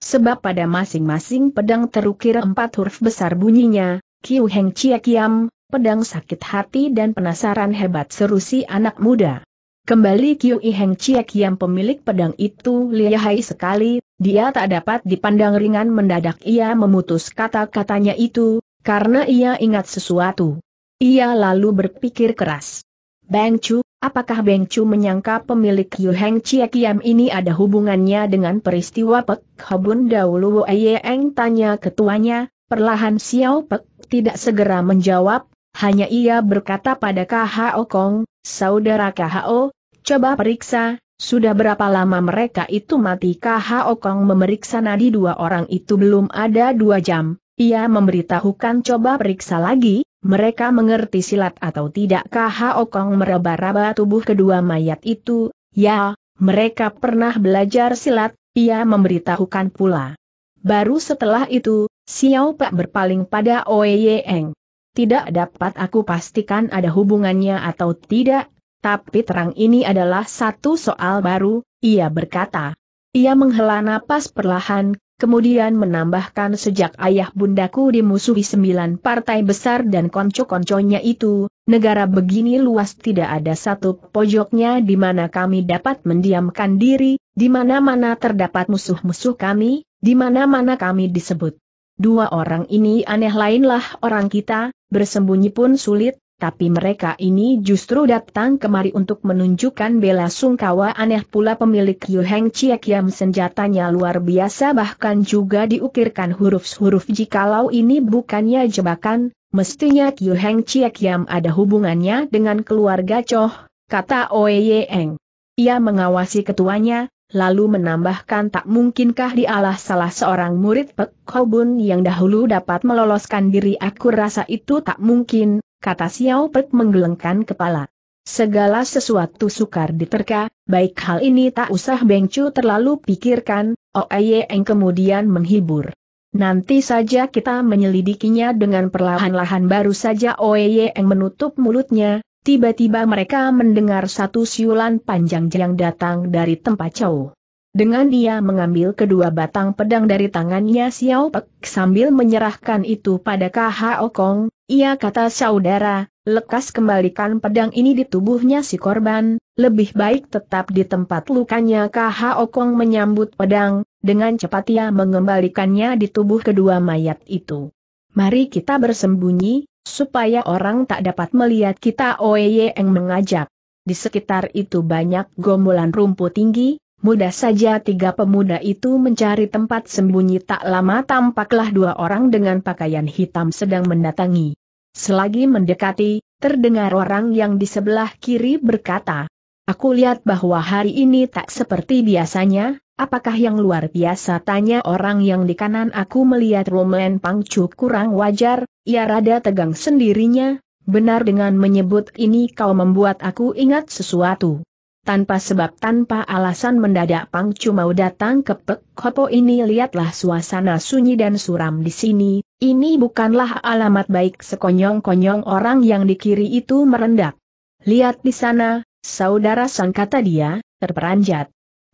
Speaker 1: Sebab pada masing-masing pedang terukir empat huruf besar bunyinya, Kiu Heng Chia Kiam, pedang sakit hati dan penasaran hebat seru si anak muda. Kembali Kiu I Heng Ciek yang pemilik pedang itu lihai sekali, dia tak dapat dipandang ringan mendadak ia memutus kata-katanya itu, karena ia ingat sesuatu. Ia lalu berpikir keras. Beng Chu, apakah Beng Chu menyangka pemilik Yu Heng Ciek yang ini ada hubungannya dengan peristiwa Pek Hobun Daulu Eng tanya ketuanya, perlahan Xiao Pek tidak segera menjawab, hanya ia berkata pada KHO Kong, Saudara KHO, Coba periksa, sudah berapa lama mereka itu mati KH Okong memeriksa nadi dua orang itu belum ada dua jam, ia memberitahukan coba periksa lagi, mereka mengerti silat atau tidak KH Okong meraba-raba tubuh kedua mayat itu, ya, mereka pernah belajar silat, ia memberitahukan pula. Baru setelah itu, Xiao Pak berpaling pada Oe Yeng. Tidak dapat aku pastikan ada hubungannya atau tidak, tapi terang ini adalah satu soal baru, ia berkata. Ia menghela napas perlahan, kemudian menambahkan sejak ayah bundaku dimusuhi sembilan partai besar dan konco-konconya itu, negara begini luas tidak ada satu pojoknya di mana kami dapat mendiamkan diri, di mana-mana terdapat musuh-musuh kami, di mana-mana kami disebut. Dua orang ini aneh lainlah orang kita, bersembunyi pun sulit, tapi mereka ini justru datang kemari untuk menunjukkan bela sungkawa aneh pula pemilik Yu Heng Chiek Yam senjatanya luar biasa bahkan juga diukirkan huruf-huruf jikalau ini bukannya jebakan, mestinya Yu Heng Chiek Yam ada hubungannya dengan keluarga Choh, kata Oe Eng. Ia mengawasi ketuanya, lalu menambahkan tak mungkinkah dialah salah seorang murid Pek Kobun yang dahulu dapat meloloskan diri aku rasa itu tak mungkin, kata Xiao Pek menggelengkan kepala. Segala sesuatu sukar diterka, baik hal ini tak usah Beng terlalu pikirkan, Oeyeng oh kemudian menghibur. Nanti saja kita menyelidikinya dengan perlahan-lahan baru saja oh Eng menutup mulutnya, tiba-tiba mereka mendengar satu siulan panjang yang datang dari tempat jauh. Dengan dia mengambil kedua batang pedang dari tangannya Xiao Pek sambil menyerahkan itu pada Khao Kong, ia kata saudara, lekas kembalikan pedang ini di tubuhnya si korban, lebih baik tetap di tempat lukanya Khao Kong menyambut pedang, dengan cepat ia mengembalikannya di tubuh kedua mayat itu. Mari kita bersembunyi, supaya orang tak dapat melihat kita Oye yang mengajak. Di sekitar itu banyak gomolan rumput tinggi, Mudah saja tiga pemuda itu mencari tempat sembunyi tak lama tampaklah dua orang dengan pakaian hitam sedang mendatangi. Selagi mendekati, terdengar orang yang di sebelah kiri berkata, Aku lihat bahwa hari ini tak seperti biasanya, apakah yang luar biasa tanya orang yang di kanan aku melihat Roman Pangcu kurang wajar, ia rada tegang sendirinya, benar dengan menyebut ini kau membuat aku ingat sesuatu tanpa sebab tanpa alasan mendadak Pang mau datang ke Pek Kopo ini lihatlah suasana sunyi dan suram di sini, ini bukanlah alamat baik sekonyong-konyong orang yang di kiri itu merendak. Lihat di sana, saudara sang kata dia, terperanjat.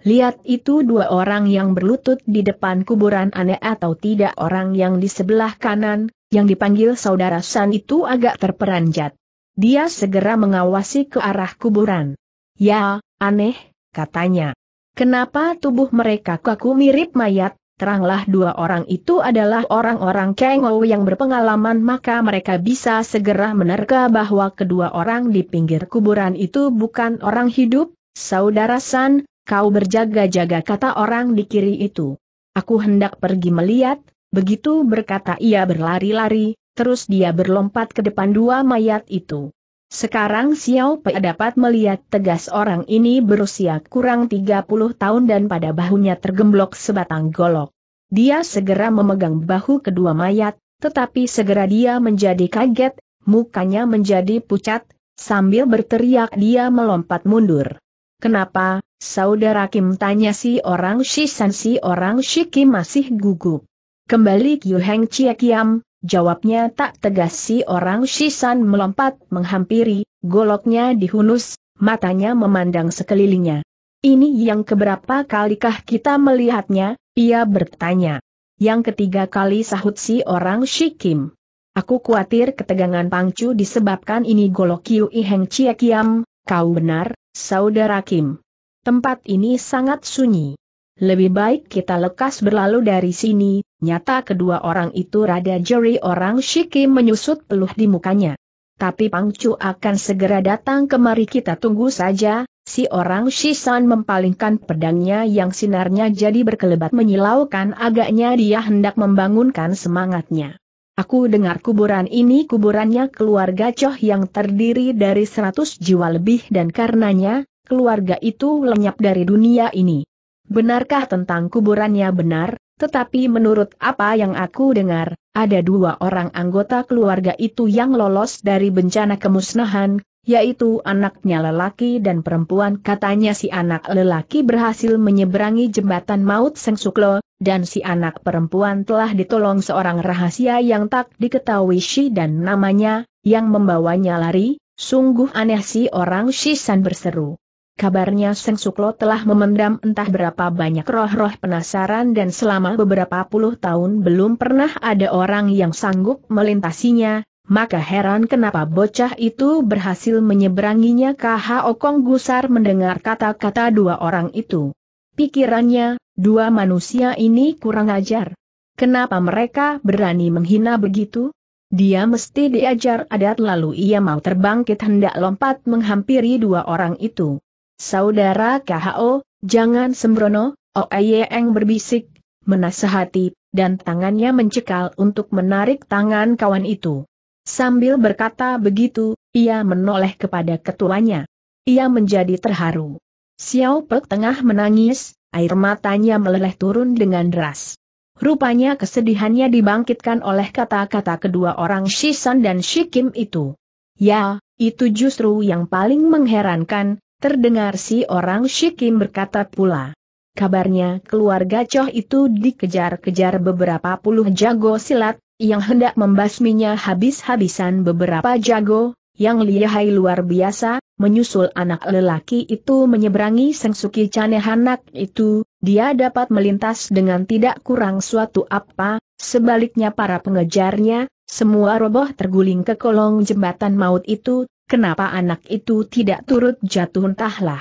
Speaker 1: Lihat itu dua orang yang berlutut di depan kuburan aneh atau tidak orang yang di sebelah kanan, yang dipanggil saudara San itu agak terperanjat. Dia segera mengawasi ke arah kuburan. Ya, aneh, katanya. Kenapa tubuh mereka kaku mirip mayat? Teranglah dua orang itu adalah orang-orang Kengou yang berpengalaman maka mereka bisa segera menerka bahwa kedua orang di pinggir kuburan itu bukan orang hidup, saudara San, kau berjaga-jaga kata orang di kiri itu. Aku hendak pergi melihat, begitu berkata ia berlari-lari, terus dia berlompat ke depan dua mayat itu. Sekarang Xiao Pei dapat melihat tegas orang ini berusia kurang 30 tahun dan pada bahunya tergemblok sebatang golok. Dia segera memegang bahu kedua mayat, tetapi segera dia menjadi kaget, mukanya menjadi pucat, sambil berteriak dia melompat mundur. Kenapa, saudara Kim tanya si orang Shisan si orang Shiki masih gugup. Kembali Kyu Heng Chia Kiam, Jawabnya tak tegas si orang Shisan melompat menghampiri, goloknya dihunus, matanya memandang sekelilingnya. Ini yang keberapa kalikah kita melihatnya, ia bertanya. Yang ketiga kali sahut si orang Shikim. Aku khawatir ketegangan Pangcu disebabkan ini golok Kiu Iheng Chia Kiam, kau benar, Saudara Kim. Tempat ini sangat sunyi. Lebih baik kita lekas berlalu dari sini, Nyata kedua orang itu rada jeri orang Shiki menyusut peluh di mukanya. Tapi Pangcu akan segera datang kemari kita tunggu saja, si orang Shisan mempalingkan pedangnya yang sinarnya jadi berkelebat menyilaukan agaknya dia hendak membangunkan semangatnya. Aku dengar kuburan ini kuburannya keluarga Choh yang terdiri dari seratus jiwa lebih dan karenanya, keluarga itu lenyap dari dunia ini. Benarkah tentang kuburannya benar? Tetapi menurut apa yang aku dengar, ada dua orang anggota keluarga itu yang lolos dari bencana kemusnahan, yaitu anaknya lelaki dan perempuan katanya si anak lelaki berhasil menyeberangi jembatan maut Sengsuklo, dan si anak perempuan telah ditolong seorang rahasia yang tak diketahui si dan namanya, yang membawanya lari, sungguh aneh si orang Shisan berseru. Kabarnya Seng Suklo telah memendam entah berapa banyak roh-roh penasaran dan selama beberapa puluh tahun belum pernah ada orang yang sanggup melintasinya, maka heran kenapa bocah itu berhasil menyeberanginya KH Okong Gusar mendengar kata-kata dua orang itu. Pikirannya, dua manusia ini kurang ajar. Kenapa mereka berani menghina begitu? Dia mesti diajar adat lalu ia mau terbangkit hendak lompat menghampiri dua orang itu. Saudara KHO, jangan sembrono, oh Eng berbisik, menasehati, dan tangannya mencekal untuk menarik tangan kawan itu. Sambil berkata begitu, ia menoleh kepada ketuanya. Ia menjadi terharu. Xiao Pek tengah menangis, air matanya meleleh turun dengan deras. Rupanya kesedihannya dibangkitkan oleh kata-kata kedua orang Shishan dan Shikim itu. Ya, itu justru yang paling mengherankan, Terdengar si orang Shikim berkata pula. Kabarnya keluarga Choh itu dikejar-kejar beberapa puluh jago silat, yang hendak membasminya habis-habisan beberapa jago, yang lihai luar biasa, menyusul anak lelaki itu menyeberangi Sengsuki Canehanak itu, dia dapat melintas dengan tidak kurang suatu apa, sebaliknya para pengejarnya, semua roboh terguling ke kolong jembatan maut itu, Kenapa anak itu tidak turut jatuh entahlah.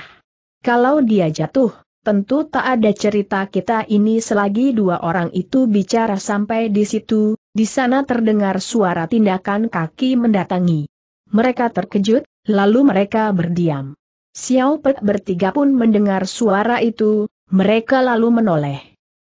Speaker 1: Kalau dia jatuh, tentu tak ada cerita kita ini selagi dua orang itu bicara sampai di situ, di sana terdengar suara tindakan kaki mendatangi. Mereka terkejut, lalu mereka berdiam. Xiao Pet bertiga pun mendengar suara itu, mereka lalu menoleh.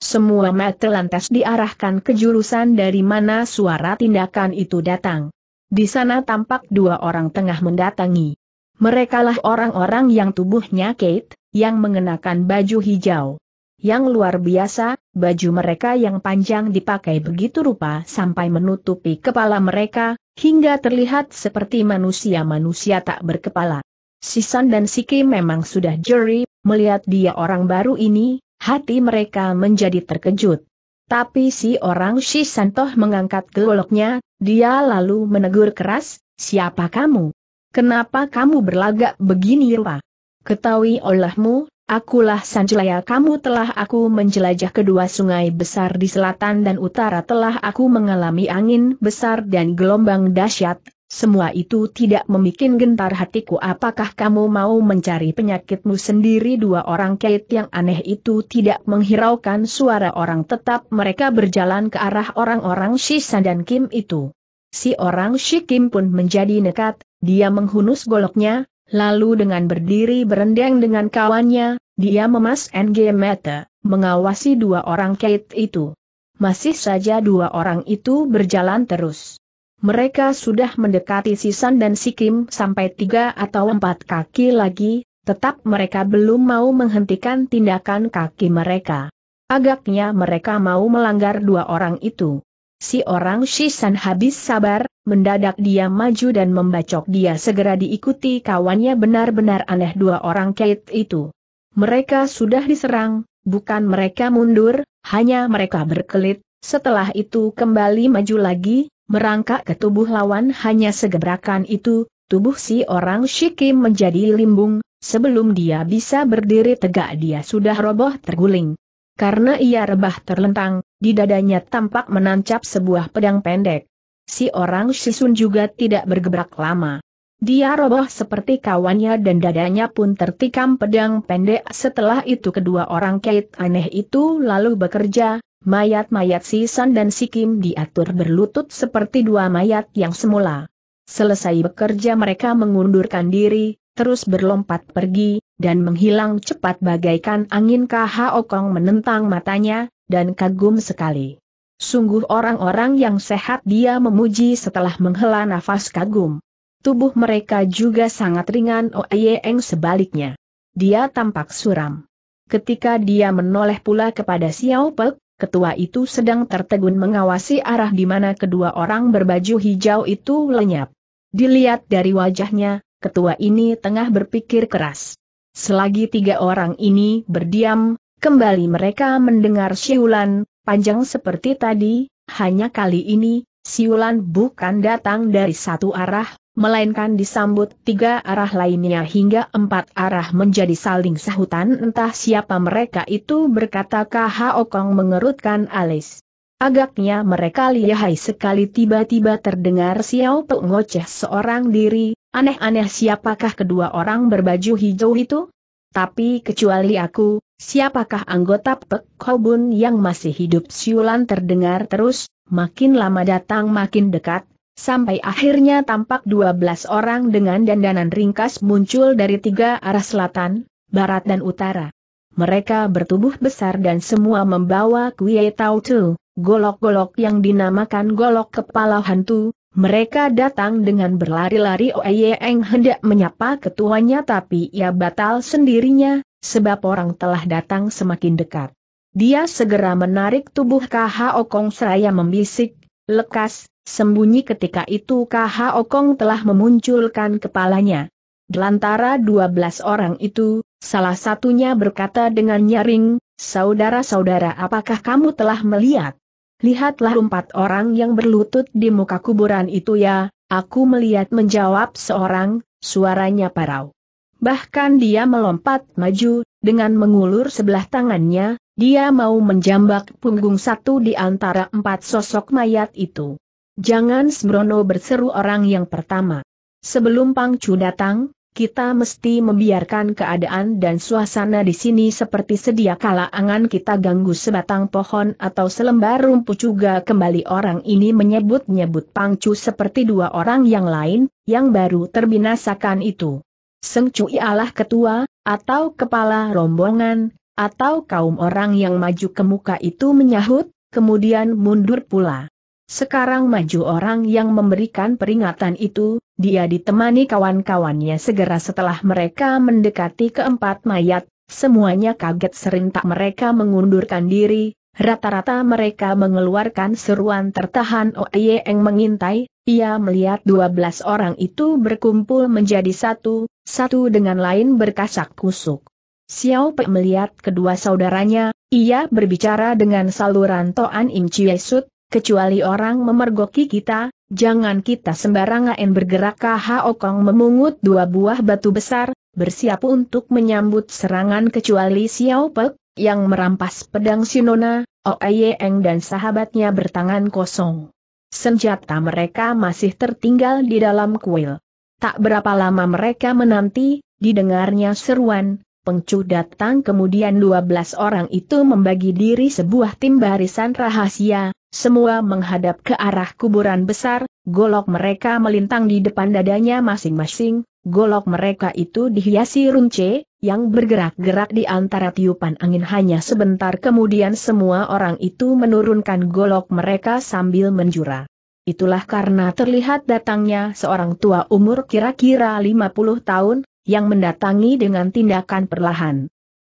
Speaker 1: Semua mata lantas diarahkan ke jurusan dari mana suara tindakan itu datang. Di sana tampak dua orang tengah mendatangi. Merekalah orang-orang yang tubuhnya Kate, yang mengenakan baju hijau. Yang luar biasa, baju mereka yang panjang dipakai begitu rupa sampai menutupi kepala mereka, hingga terlihat seperti manusia-manusia tak berkepala. San dan Siki memang sudah jeri, melihat dia orang baru ini, hati mereka menjadi terkejut. Tapi si orang Shisantoh mengangkat geloknya dia lalu menegur keras, siapa kamu? Kenapa kamu berlagak begini rupa? Ketahui olehmu, akulah Sanjaya kamu telah aku menjelajah kedua sungai besar di selatan dan utara telah aku mengalami angin besar dan gelombang dahsyat, semua itu tidak membuat gentar hatiku apakah kamu mau mencari penyakitmu sendiri dua orang kait yang aneh itu tidak menghiraukan suara orang tetap mereka berjalan ke arah orang-orang Shisa dan Kim itu. Si orang Shi Kim pun menjadi nekat, dia menghunus goloknya, lalu dengan berdiri berendeng dengan kawannya, dia memas NG Meta, mengawasi dua orang kait itu. Masih saja dua orang itu berjalan terus. Mereka sudah mendekati Sisan dan Sikim sampai tiga atau empat kaki lagi, tetap mereka belum mau menghentikan tindakan kaki mereka. Agaknya mereka mau melanggar dua orang itu. Si orang Shisan habis sabar, mendadak dia maju dan membacok dia segera diikuti kawannya benar-benar aneh dua orang Kate itu. Mereka sudah diserang, bukan mereka mundur, hanya mereka berkelit, setelah itu kembali maju lagi, merangkak ke tubuh lawan hanya segebrakan itu, tubuh si orang Shikim menjadi limbung, sebelum dia bisa berdiri tegak dia sudah roboh terguling. Karena ia rebah terlentang, di dadanya tampak menancap sebuah pedang pendek. Si orang Shisun juga tidak bergebrak lama. Dia roboh seperti kawannya dan dadanya pun tertikam pedang pendek setelah itu kedua orang kait aneh itu lalu bekerja, Mayat-mayat si San dan si Kim diatur berlutut seperti dua mayat yang semula. Selesai bekerja mereka mengundurkan diri, terus berlompat pergi, dan menghilang cepat bagaikan angin KH Okong menentang matanya, dan kagum sekali. Sungguh orang-orang yang sehat dia memuji setelah menghela nafas kagum. Tubuh mereka juga sangat ringan Oeyeng sebaliknya. Dia tampak suram. Ketika dia menoleh pula kepada Xiao Pek, ketua itu sedang tertegun mengawasi arah di mana kedua orang berbaju hijau itu lenyap. Dilihat dari wajahnya, ketua ini tengah berpikir keras. Selagi tiga orang ini berdiam, kembali mereka mendengar siulan, panjang seperti tadi, hanya kali ini, siulan bukan datang dari satu arah, melainkan disambut tiga arah lainnya hingga empat arah menjadi saling sahutan entah siapa mereka itu berkata KH Okong mengerutkan alis. Agaknya mereka lihai sekali tiba-tiba terdengar Xiao Pengoceh seorang diri, aneh-aneh siapakah kedua orang berbaju hijau itu? Tapi kecuali aku, siapakah anggota Pek Kobun yang masih hidup siulan terdengar terus, makin lama datang makin dekat, sampai akhirnya tampak 12 orang dengan dandanan ringkas muncul dari tiga arah selatan, barat dan utara. Mereka bertubuh besar dan semua membawa kue tu, golok-golok yang dinamakan golok kepala hantu, mereka datang dengan berlari-lari Eng hendak menyapa ketuanya tapi ia batal sendirinya, sebab orang telah datang semakin dekat. Dia segera menarik tubuh KHO Kong seraya membisik, lekas, Sembunyi ketika itu KH Okong telah memunculkan kepalanya. Di antara 12 orang itu, salah satunya berkata dengan nyaring, Saudara-saudara apakah kamu telah melihat? Lihatlah empat orang yang berlutut di muka kuburan itu ya, aku melihat menjawab seorang, suaranya parau. Bahkan dia melompat maju, dengan mengulur sebelah tangannya, dia mau menjambak punggung satu di antara empat sosok mayat itu. Jangan sembrono berseru orang yang pertama. Sebelum Pangcu datang, kita mesti membiarkan keadaan dan suasana di sini seperti sedia kala angan kita ganggu sebatang pohon atau selembar rumput juga kembali orang ini menyebut-nyebut Pangcu seperti dua orang yang lain, yang baru terbinasakan itu. Sengcu ialah ketua, atau kepala rombongan, atau kaum orang yang maju ke muka itu menyahut, kemudian mundur pula. Sekarang maju orang yang memberikan peringatan itu, dia ditemani kawan-kawannya segera setelah mereka mendekati keempat mayat, semuanya kaget serentak mereka mengundurkan diri, rata-rata mereka mengeluarkan seruan tertahan Oeyeng mengintai, ia melihat dua belas orang itu berkumpul menjadi satu, satu dengan lain berkasak kusuk. Xiao Pei melihat kedua saudaranya, ia berbicara dengan saluran Toan Im Chiesut kecuali orang memergoki kita, jangan kita sembarangan bergerak Kho Kong memungut dua buah batu besar, bersiap untuk menyambut serangan kecuali Xiao Pek, yang merampas pedang Sinona, Oeyeng dan sahabatnya bertangan kosong. Senjata mereka masih tertinggal di dalam kuil. Tak berapa lama mereka menanti, didengarnya seruan, Pengcu datang kemudian 12 orang itu membagi diri sebuah tim barisan rahasia, semua menghadap ke arah kuburan besar, golok mereka melintang di depan dadanya masing-masing, golok mereka itu dihiasi runce, yang bergerak-gerak di antara tiupan angin hanya sebentar kemudian semua orang itu menurunkan golok mereka sambil menjura. Itulah karena terlihat datangnya seorang tua umur kira-kira 50 tahun, yang mendatangi dengan tindakan perlahan.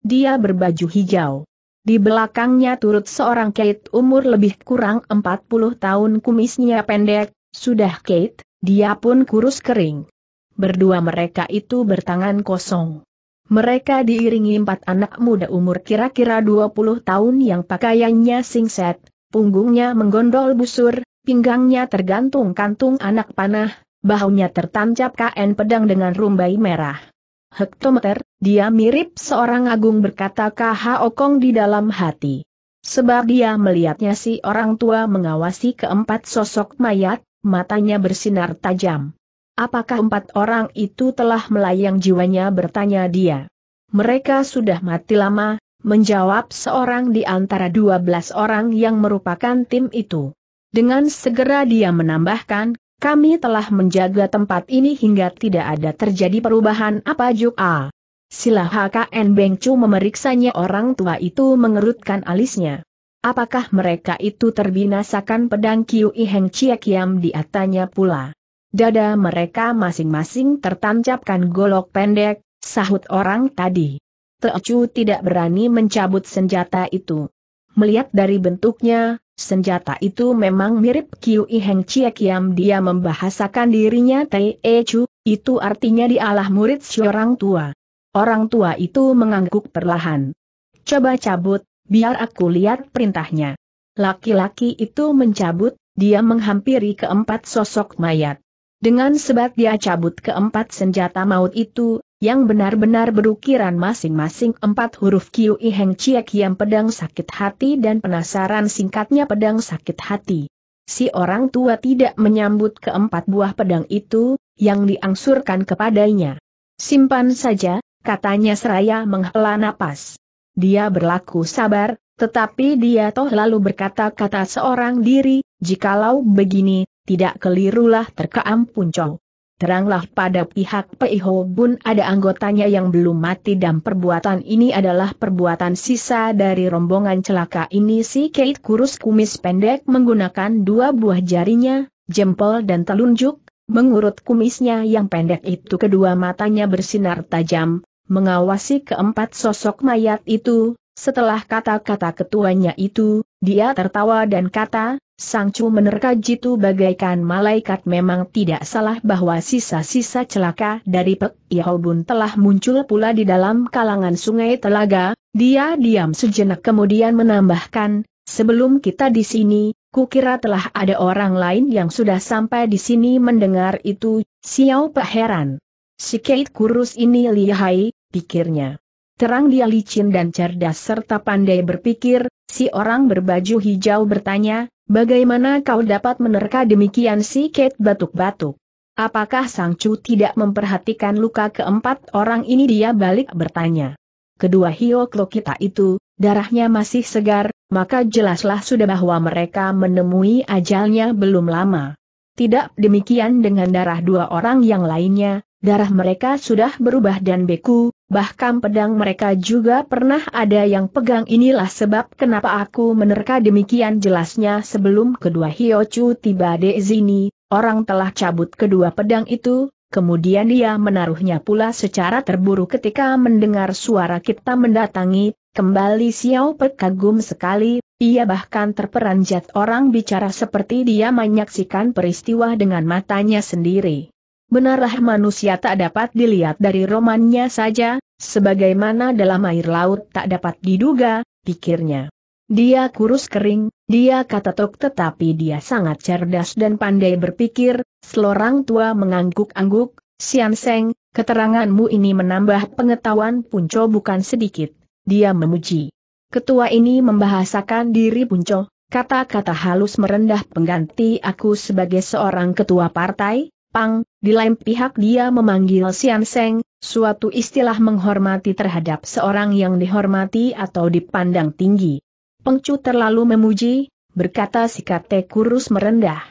Speaker 1: Dia berbaju hijau. Di belakangnya turut seorang Kate umur lebih kurang 40 tahun kumisnya pendek, sudah Kate, dia pun kurus kering. Berdua mereka itu bertangan kosong. Mereka diiringi empat anak muda umur kira-kira 20 tahun yang pakaiannya singset, punggungnya menggondol busur, pinggangnya tergantung kantung anak panah, bahunya tertancap kain pedang dengan rumbai merah. Hektometer, dia mirip seorang agung berkata KH Okong di dalam hati. Sebab dia melihatnya si orang tua mengawasi keempat sosok mayat, matanya bersinar tajam. Apakah empat orang itu telah melayang jiwanya bertanya dia. Mereka sudah mati lama, menjawab seorang di antara dua belas orang yang merupakan tim itu. Dengan segera dia menambahkan, kami telah menjaga tempat ini hingga tidak ada terjadi perubahan apa juga. Sila HKN Bengcu memeriksanya orang tua itu mengerutkan alisnya. Apakah mereka itu terbinasakan pedang Kiu Iheng di diatanya pula? Dada mereka masing-masing tertancapkan golok pendek, sahut orang tadi. Teocu tidak berani mencabut senjata itu. Melihat dari bentuknya, senjata itu memang mirip Kiui Heng Chie Kiam dia membahasakan dirinya Tai E Chu, itu artinya dialah murid si orang tua. Orang tua itu mengangguk perlahan. Coba cabut, biar aku lihat perintahnya. Laki-laki itu mencabut, dia menghampiri keempat sosok mayat. Dengan sebat dia cabut keempat senjata maut itu, yang benar-benar berukiran masing-masing empat huruf Qiu, Heng Chiek yang pedang sakit hati dan penasaran singkatnya pedang sakit hati. Si orang tua tidak menyambut keempat buah pedang itu, yang diangsurkan kepadanya. Simpan saja, katanya seraya menghela napas. Dia berlaku sabar, tetapi dia toh lalu berkata-kata seorang diri, jikalau begini, tidak kelirulah terkeampun puncong. Teranglah pada pihak Peiho Bun ada anggotanya yang belum mati dan perbuatan ini adalah perbuatan sisa dari rombongan celaka ini si Kate kurus kumis pendek menggunakan dua buah jarinya, jempol dan telunjuk, mengurut kumisnya yang pendek itu kedua matanya bersinar tajam, mengawasi keempat sosok mayat itu, setelah kata-kata ketuanya itu, dia tertawa dan kata, Sang Sangcu menerka Jitu bagaikan malaikat memang tidak salah bahwa sisa-sisa celaka dari Pek Yaobun telah muncul pula di dalam kalangan sungai Telaga, dia diam sejenak kemudian menambahkan, sebelum kita di sini, kukira telah ada orang lain yang sudah sampai di sini mendengar itu, Xiao Pek heran. Si Kate kurus ini lihai, pikirnya. Terang dia licin dan cerdas serta pandai berpikir, Si orang berbaju hijau bertanya, bagaimana kau dapat menerka demikian si Kate batuk-batuk? Apakah Sang Chu tidak memperhatikan luka keempat orang ini dia balik bertanya. Kedua Hioklo kita itu, darahnya masih segar, maka jelaslah sudah bahwa mereka menemui ajalnya belum lama. Tidak demikian dengan darah dua orang yang lainnya, darah mereka sudah berubah dan beku, bahkan pedang mereka juga pernah ada yang pegang inilah sebab kenapa aku menerka demikian jelasnya sebelum kedua Hiochu tiba di sini, orang telah cabut kedua pedang itu, kemudian dia menaruhnya pula secara terburu ketika mendengar suara kita mendatangi, Kembali Xiao Pek kagum sekali, ia bahkan terperanjat orang bicara seperti dia menyaksikan peristiwa dengan matanya sendiri benarlah manusia tak dapat dilihat dari romannya saja, sebagaimana dalam air laut tak dapat diduga, pikirnya. Dia kurus kering, dia kata tok tetapi dia sangat cerdas dan pandai berpikir, selorang tua mengangguk-angguk, Sian Seng, keteranganmu ini menambah pengetahuan Punco bukan sedikit, dia memuji. Ketua ini membahasakan diri Punco, kata-kata halus merendah pengganti aku sebagai seorang ketua partai, Pang, di lain pihak dia memanggil Sian Seng, suatu istilah menghormati terhadap seorang yang dihormati atau dipandang tinggi. Pengcu terlalu memuji, berkata si kate kurus merendah.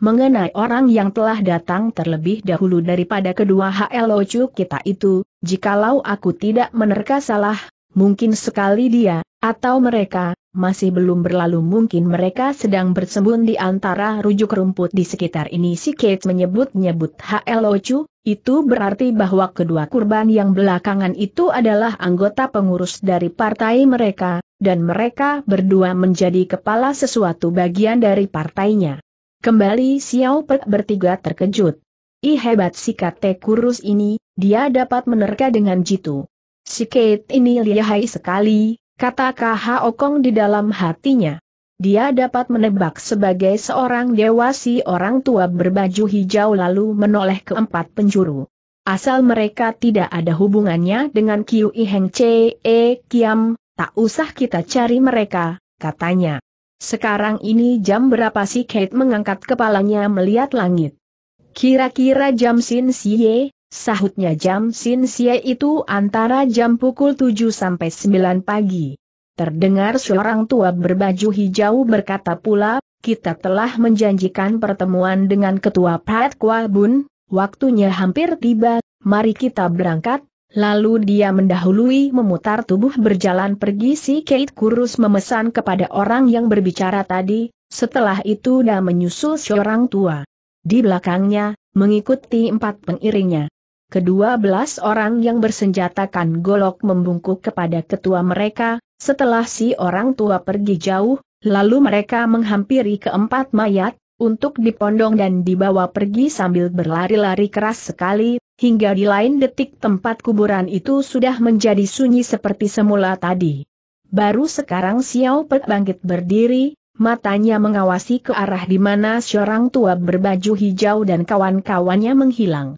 Speaker 1: Mengenai orang yang telah datang terlebih dahulu daripada kedua HLOcu kita itu, jikalau aku tidak menerka salah, mungkin sekali dia, atau mereka, masih belum berlalu mungkin mereka sedang bersembun di antara rujuk rumput di sekitar ini si Kate menyebut-nyebut HLOCU, itu berarti bahwa kedua kurban yang belakangan itu adalah anggota pengurus dari partai mereka, dan mereka berdua menjadi kepala sesuatu bagian dari partainya. Kembali Xiao Pek bertiga terkejut. Ih hebat si kate kurus ini, dia dapat menerka dengan jitu. Si Kate ini lihai sekali, kata Okong di dalam hatinya. Dia dapat menebak sebagai seorang dewasi orang tua berbaju hijau lalu menoleh ke empat penjuru. Asal mereka tidak ada hubungannya dengan Kiu I Heng Che E Kiam, tak usah kita cari mereka, katanya. Sekarang ini jam berapa sih Kate mengangkat kepalanya melihat langit? Kira-kira jam Sin Siye, sahutnya jam Sia itu antara jam pukul 7 sampai 9 pagi. Terdengar seorang tua berbaju hijau berkata pula, kita telah menjanjikan pertemuan dengan ketua Pat Kwa Bun, waktunya hampir tiba, mari kita berangkat. Lalu dia mendahului memutar tubuh berjalan pergi si Kate Kurus memesan kepada orang yang berbicara tadi, setelah itu dia menyusul seorang tua. Di belakangnya, mengikuti empat pengiringnya kedua belas orang yang bersenjatakan golok membungkuk kepada ketua mereka, setelah si orang tua pergi jauh, lalu mereka menghampiri keempat mayat, untuk dipondong dan dibawa pergi sambil berlari-lari keras sekali, hingga di lain detik tempat kuburan itu sudah menjadi sunyi seperti semula tadi. Baru sekarang Xiao Pe bangkit berdiri, matanya mengawasi ke arah di mana seorang tua berbaju hijau dan kawan-kawannya menghilang.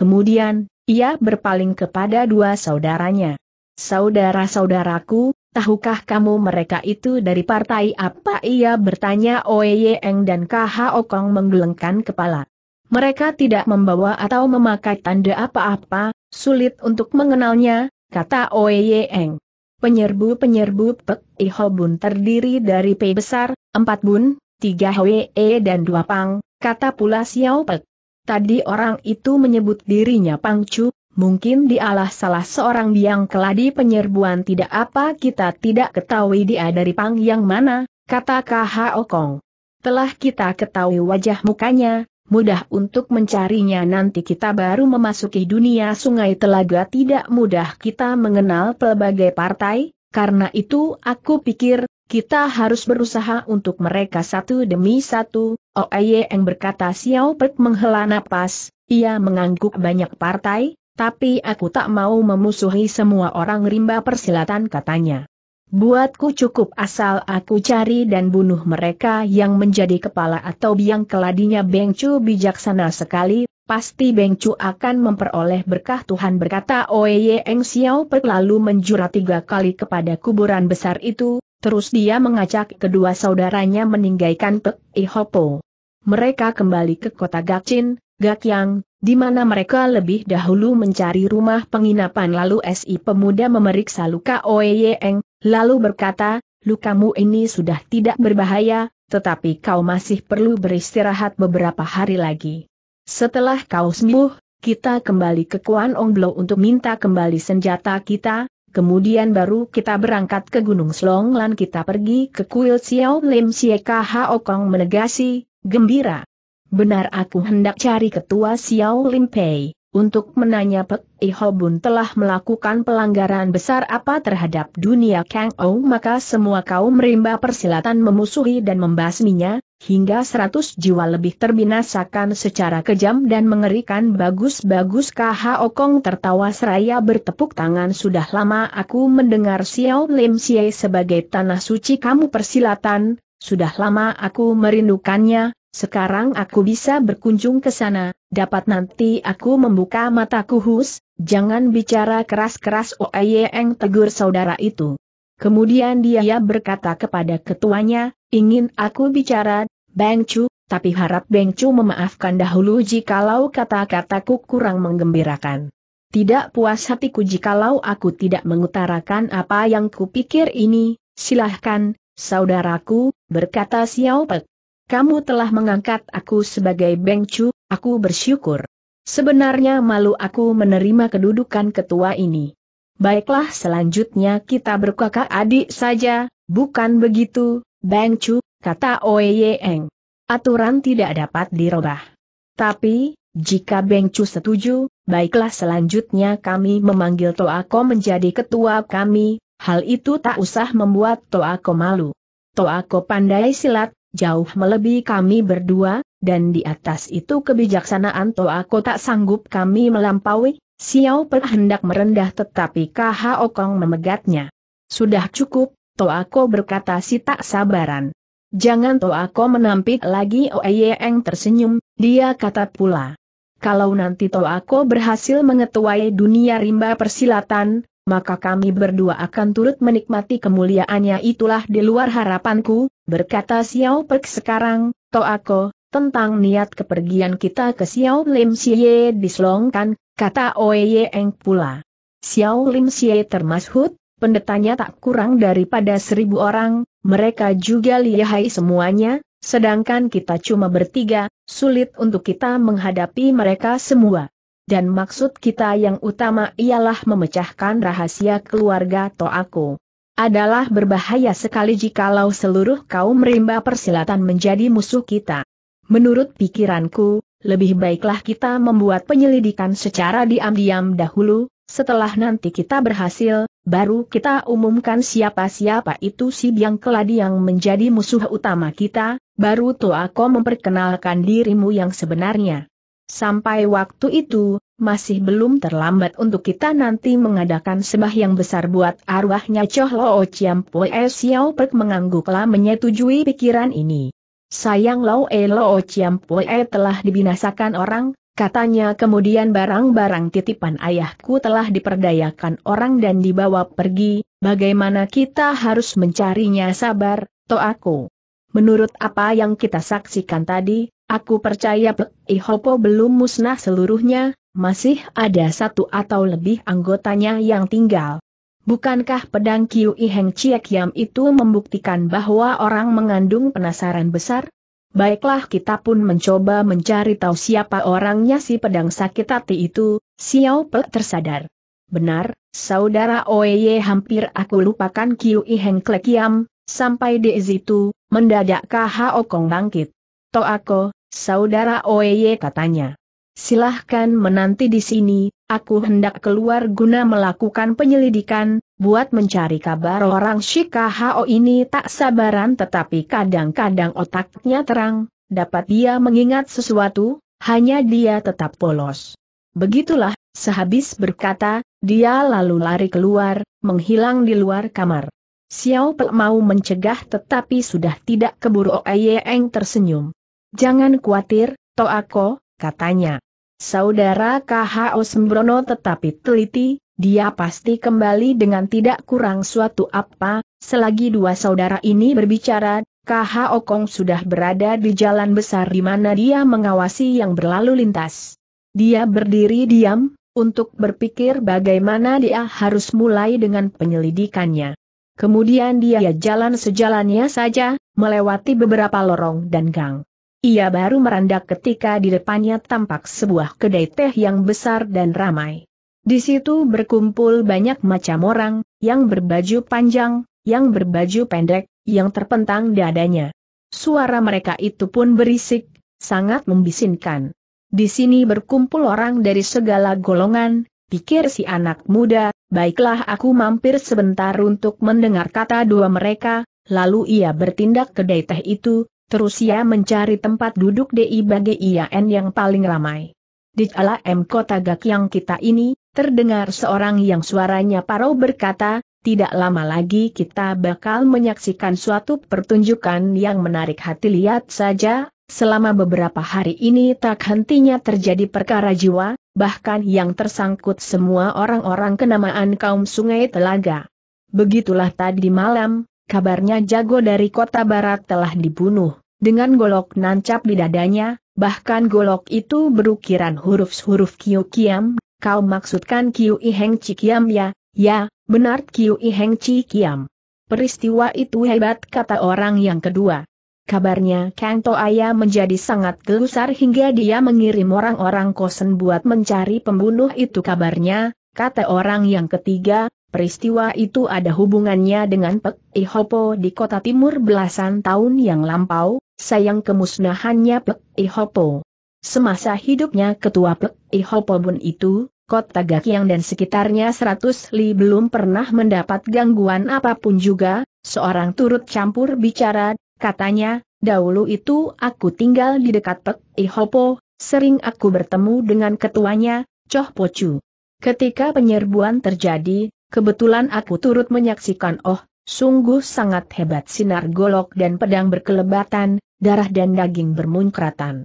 Speaker 1: Kemudian, ia berpaling kepada dua saudaranya. Saudara-saudaraku, tahukah kamu mereka itu dari partai apa? Ia bertanya Oeyeng dan KH Okong menggelengkan kepala. Mereka tidak membawa atau memakai tanda apa-apa, sulit untuk mengenalnya, kata Oeyeng. Penyerbu-penyerbu Pek Iho Bun terdiri dari P besar, 4 Bun, 3 Hwe e dan 2 Pang, kata pula Xiao Pek. Tadi orang itu menyebut dirinya Pangcu, mungkin dialah salah seorang biang keladi penyerbuan tidak apa kita tidak ketahui dia dari Pang yang mana, kata KH Okong. Telah kita ketahui wajah mukanya, mudah untuk mencarinya nanti kita baru memasuki dunia sungai telaga tidak mudah kita mengenal pelbagai partai, karena itu aku pikir, kita harus berusaha untuk mereka satu demi satu, oh yang berkata Xiao Pek menghela napas, ia mengangguk banyak partai, tapi aku tak mau memusuhi semua orang rimba persilatan katanya. Buatku cukup asal aku cari dan bunuh mereka yang menjadi kepala atau biang keladinya Beng Chu bijaksana sekali, pasti Beng Chu akan memperoleh berkah Tuhan berkata Oye oh Eng Xiao Pek lalu menjura tiga kali kepada kuburan besar itu, Terus dia mengajak kedua saudaranya meninggalkan Pek Ihopo. Mereka kembali ke kota Gakcin, Gakyang, di mana mereka lebih dahulu mencari rumah penginapan lalu SI pemuda memeriksa luka Oeyeng, lalu berkata, lukamu ini sudah tidak berbahaya, tetapi kau masih perlu beristirahat beberapa hari lagi. Setelah kau sembuh, kita kembali ke Kuan Ong Blo untuk minta kembali senjata kita, Kemudian baru kita berangkat ke Gunung Slong Lan kita pergi ke kuil Xiao Lim Sieka Okong menegasi, gembira. Benar aku hendak cari ketua Xiao Lim Pei untuk menanya Pek bun telah melakukan pelanggaran besar apa terhadap dunia Kang Ou maka semua kaum rimba persilatan memusuhi dan membasminya, hingga seratus jiwa lebih terbinasakan secara kejam dan mengerikan bagus-bagus KH Okong tertawa seraya bertepuk tangan sudah lama aku mendengar Xiao Lim Xie sebagai tanah suci kamu persilatan, sudah lama aku merindukannya, sekarang aku bisa berkunjung ke sana, dapat nanti aku membuka mataku hus, jangan bicara keras-keras Oeyeng tegur saudara itu. Kemudian dia berkata kepada ketuanya, ingin aku bicara, Beng Chu, tapi harap Beng Chu memaafkan dahulu jikalau kata-kataku kurang menggembirakan. Tidak puas hatiku jikalau aku tidak mengutarakan apa yang kupikir ini, silahkan, saudaraku, berkata Xiao Pek. Kamu telah mengangkat aku sebagai Bengcu, aku bersyukur. Sebenarnya malu aku menerima kedudukan ketua ini. Baiklah selanjutnya kita berkakak adik saja, bukan begitu, Bengcu, kata Oeyeng. Aturan tidak dapat dirubah. Tapi, jika Bengcu setuju, baiklah selanjutnya kami memanggil Toako menjadi ketua kami, hal itu tak usah membuat Toako malu. Toako pandai silat, jauh melebihi kami berdua, dan di atas itu kebijaksanaan Toa Ko tak sanggup kami melampaui, Xiao per hendak merendah tetapi Kho Kong memegatnya. Sudah cukup, Toa Ko berkata si tak sabaran. Jangan Toa Ko menampik lagi Eng tersenyum, dia kata pula. Kalau nanti Toa Ko berhasil mengetuai dunia rimba persilatan, maka kami berdua akan turut menikmati kemuliaannya itulah di luar harapanku, berkata Xiao Pek sekarang, Toako, tentang niat kepergian kita ke Xiao Lim Xie diselongkan, kata Oye Eng pula. Xiao Lim Xie termasuk, pendetanya tak kurang daripada seribu orang, mereka juga lihai semuanya, sedangkan kita cuma bertiga, sulit untuk kita menghadapi mereka semua. Dan maksud kita yang utama ialah memecahkan rahasia keluarga Toako. Adalah berbahaya sekali jikalau seluruh kaum rimba persilatan menjadi musuh kita. Menurut pikiranku, lebih baiklah kita membuat penyelidikan secara diam-diam dahulu, setelah nanti kita berhasil, baru kita umumkan siapa-siapa itu si biang keladi yang menjadi musuh utama kita, baru Toako memperkenalkan dirimu yang sebenarnya. Sampai waktu itu, masih belum terlambat untuk kita nanti mengadakan sembah yang besar buat arwahnya Choh Loo Chiam Pue Pek mengangguklah menyetujui pikiran ini. Sayang Lao E Loo Chiam Pue telah dibinasakan orang, katanya kemudian barang-barang titipan ayahku telah diperdayakan orang dan dibawa pergi, bagaimana kita harus mencarinya sabar, to aku. Menurut apa yang kita saksikan tadi, Aku percaya Ihopo belum musnah seluruhnya, masih ada satu atau lebih anggotanya yang tinggal. Bukankah pedang Kiu Iheng Chiek Yam itu membuktikan bahwa orang mengandung penasaran besar? Baiklah kita pun mencoba mencari tahu siapa orangnya si pedang sakit hati itu, Xiao Pe tersadar. Benar, saudara Oye hampir aku lupakan Kiu Iheng Klek Yam, sampai di situ, mendadak KHO Kong bangkit. aku, Saudara Oye katanya. Silahkan menanti di sini, aku hendak keluar guna melakukan penyelidikan, buat mencari kabar orang Shikahao ini tak sabaran tetapi kadang-kadang otaknya terang, dapat dia mengingat sesuatu, hanya dia tetap polos. Begitulah, sehabis berkata, dia lalu lari keluar, menghilang di luar kamar. Xiao Pe mau mencegah tetapi sudah tidak keburu Eng tersenyum. Jangan khawatir, Toako, katanya. Saudara KHO Sembrono tetapi teliti, dia pasti kembali dengan tidak kurang suatu apa, selagi dua saudara ini berbicara, KHO Kong sudah berada di jalan besar di mana dia mengawasi yang berlalu lintas. Dia berdiri diam, untuk berpikir bagaimana dia harus mulai dengan penyelidikannya. Kemudian dia jalan sejalannya saja, melewati beberapa lorong dan gang. Ia baru merandak ketika di depannya tampak sebuah kedai teh yang besar dan ramai. Di situ berkumpul banyak macam orang, yang berbaju panjang, yang berbaju pendek, yang terpentang dadanya. Suara mereka itu pun berisik, sangat membisinkan. Di sini berkumpul orang dari segala golongan, pikir si anak muda, baiklah aku mampir sebentar untuk mendengar kata dua mereka, lalu ia bertindak kedai teh itu, Terus ia mencari tempat duduk di bagi IAN yang paling ramai. Di ala m kota gak yang kita ini, terdengar seorang yang suaranya parau berkata, tidak lama lagi kita bakal menyaksikan suatu pertunjukan yang menarik hati lihat saja, selama beberapa hari ini tak hentinya terjadi perkara jiwa, bahkan yang tersangkut semua orang-orang kenamaan kaum sungai telaga. Begitulah tadi malam, kabarnya jago dari kota barat telah dibunuh, dengan golok nancap di dadanya, bahkan golok itu berukiran huruf-huruf Kiu Kiam, kau maksudkan Kiu Iheng Cikiam ya, ya, benar Kiu Iheng Cikiam. Peristiwa itu hebat kata orang yang kedua. Kabarnya Kang Toaya menjadi sangat gelusar hingga dia mengirim orang-orang kosen buat mencari pembunuh itu kabarnya, Kata orang yang ketiga, peristiwa itu ada hubungannya dengan Pek Ihopo di kota timur belasan tahun yang lampau, sayang kemusnahannya Pek Ihopo. Semasa hidupnya ketua Pek Ihopo Bun itu, kota Gakyang dan sekitarnya 100 li belum pernah mendapat gangguan apapun juga, seorang turut campur bicara, katanya, Dahulu itu aku tinggal di dekat Pek Ihopo, sering aku bertemu dengan ketuanya, Choh Pochu. Ketika penyerbuan terjadi, kebetulan aku turut menyaksikan oh, sungguh sangat hebat sinar golok dan pedang berkelebatan, darah dan daging bermunkratan.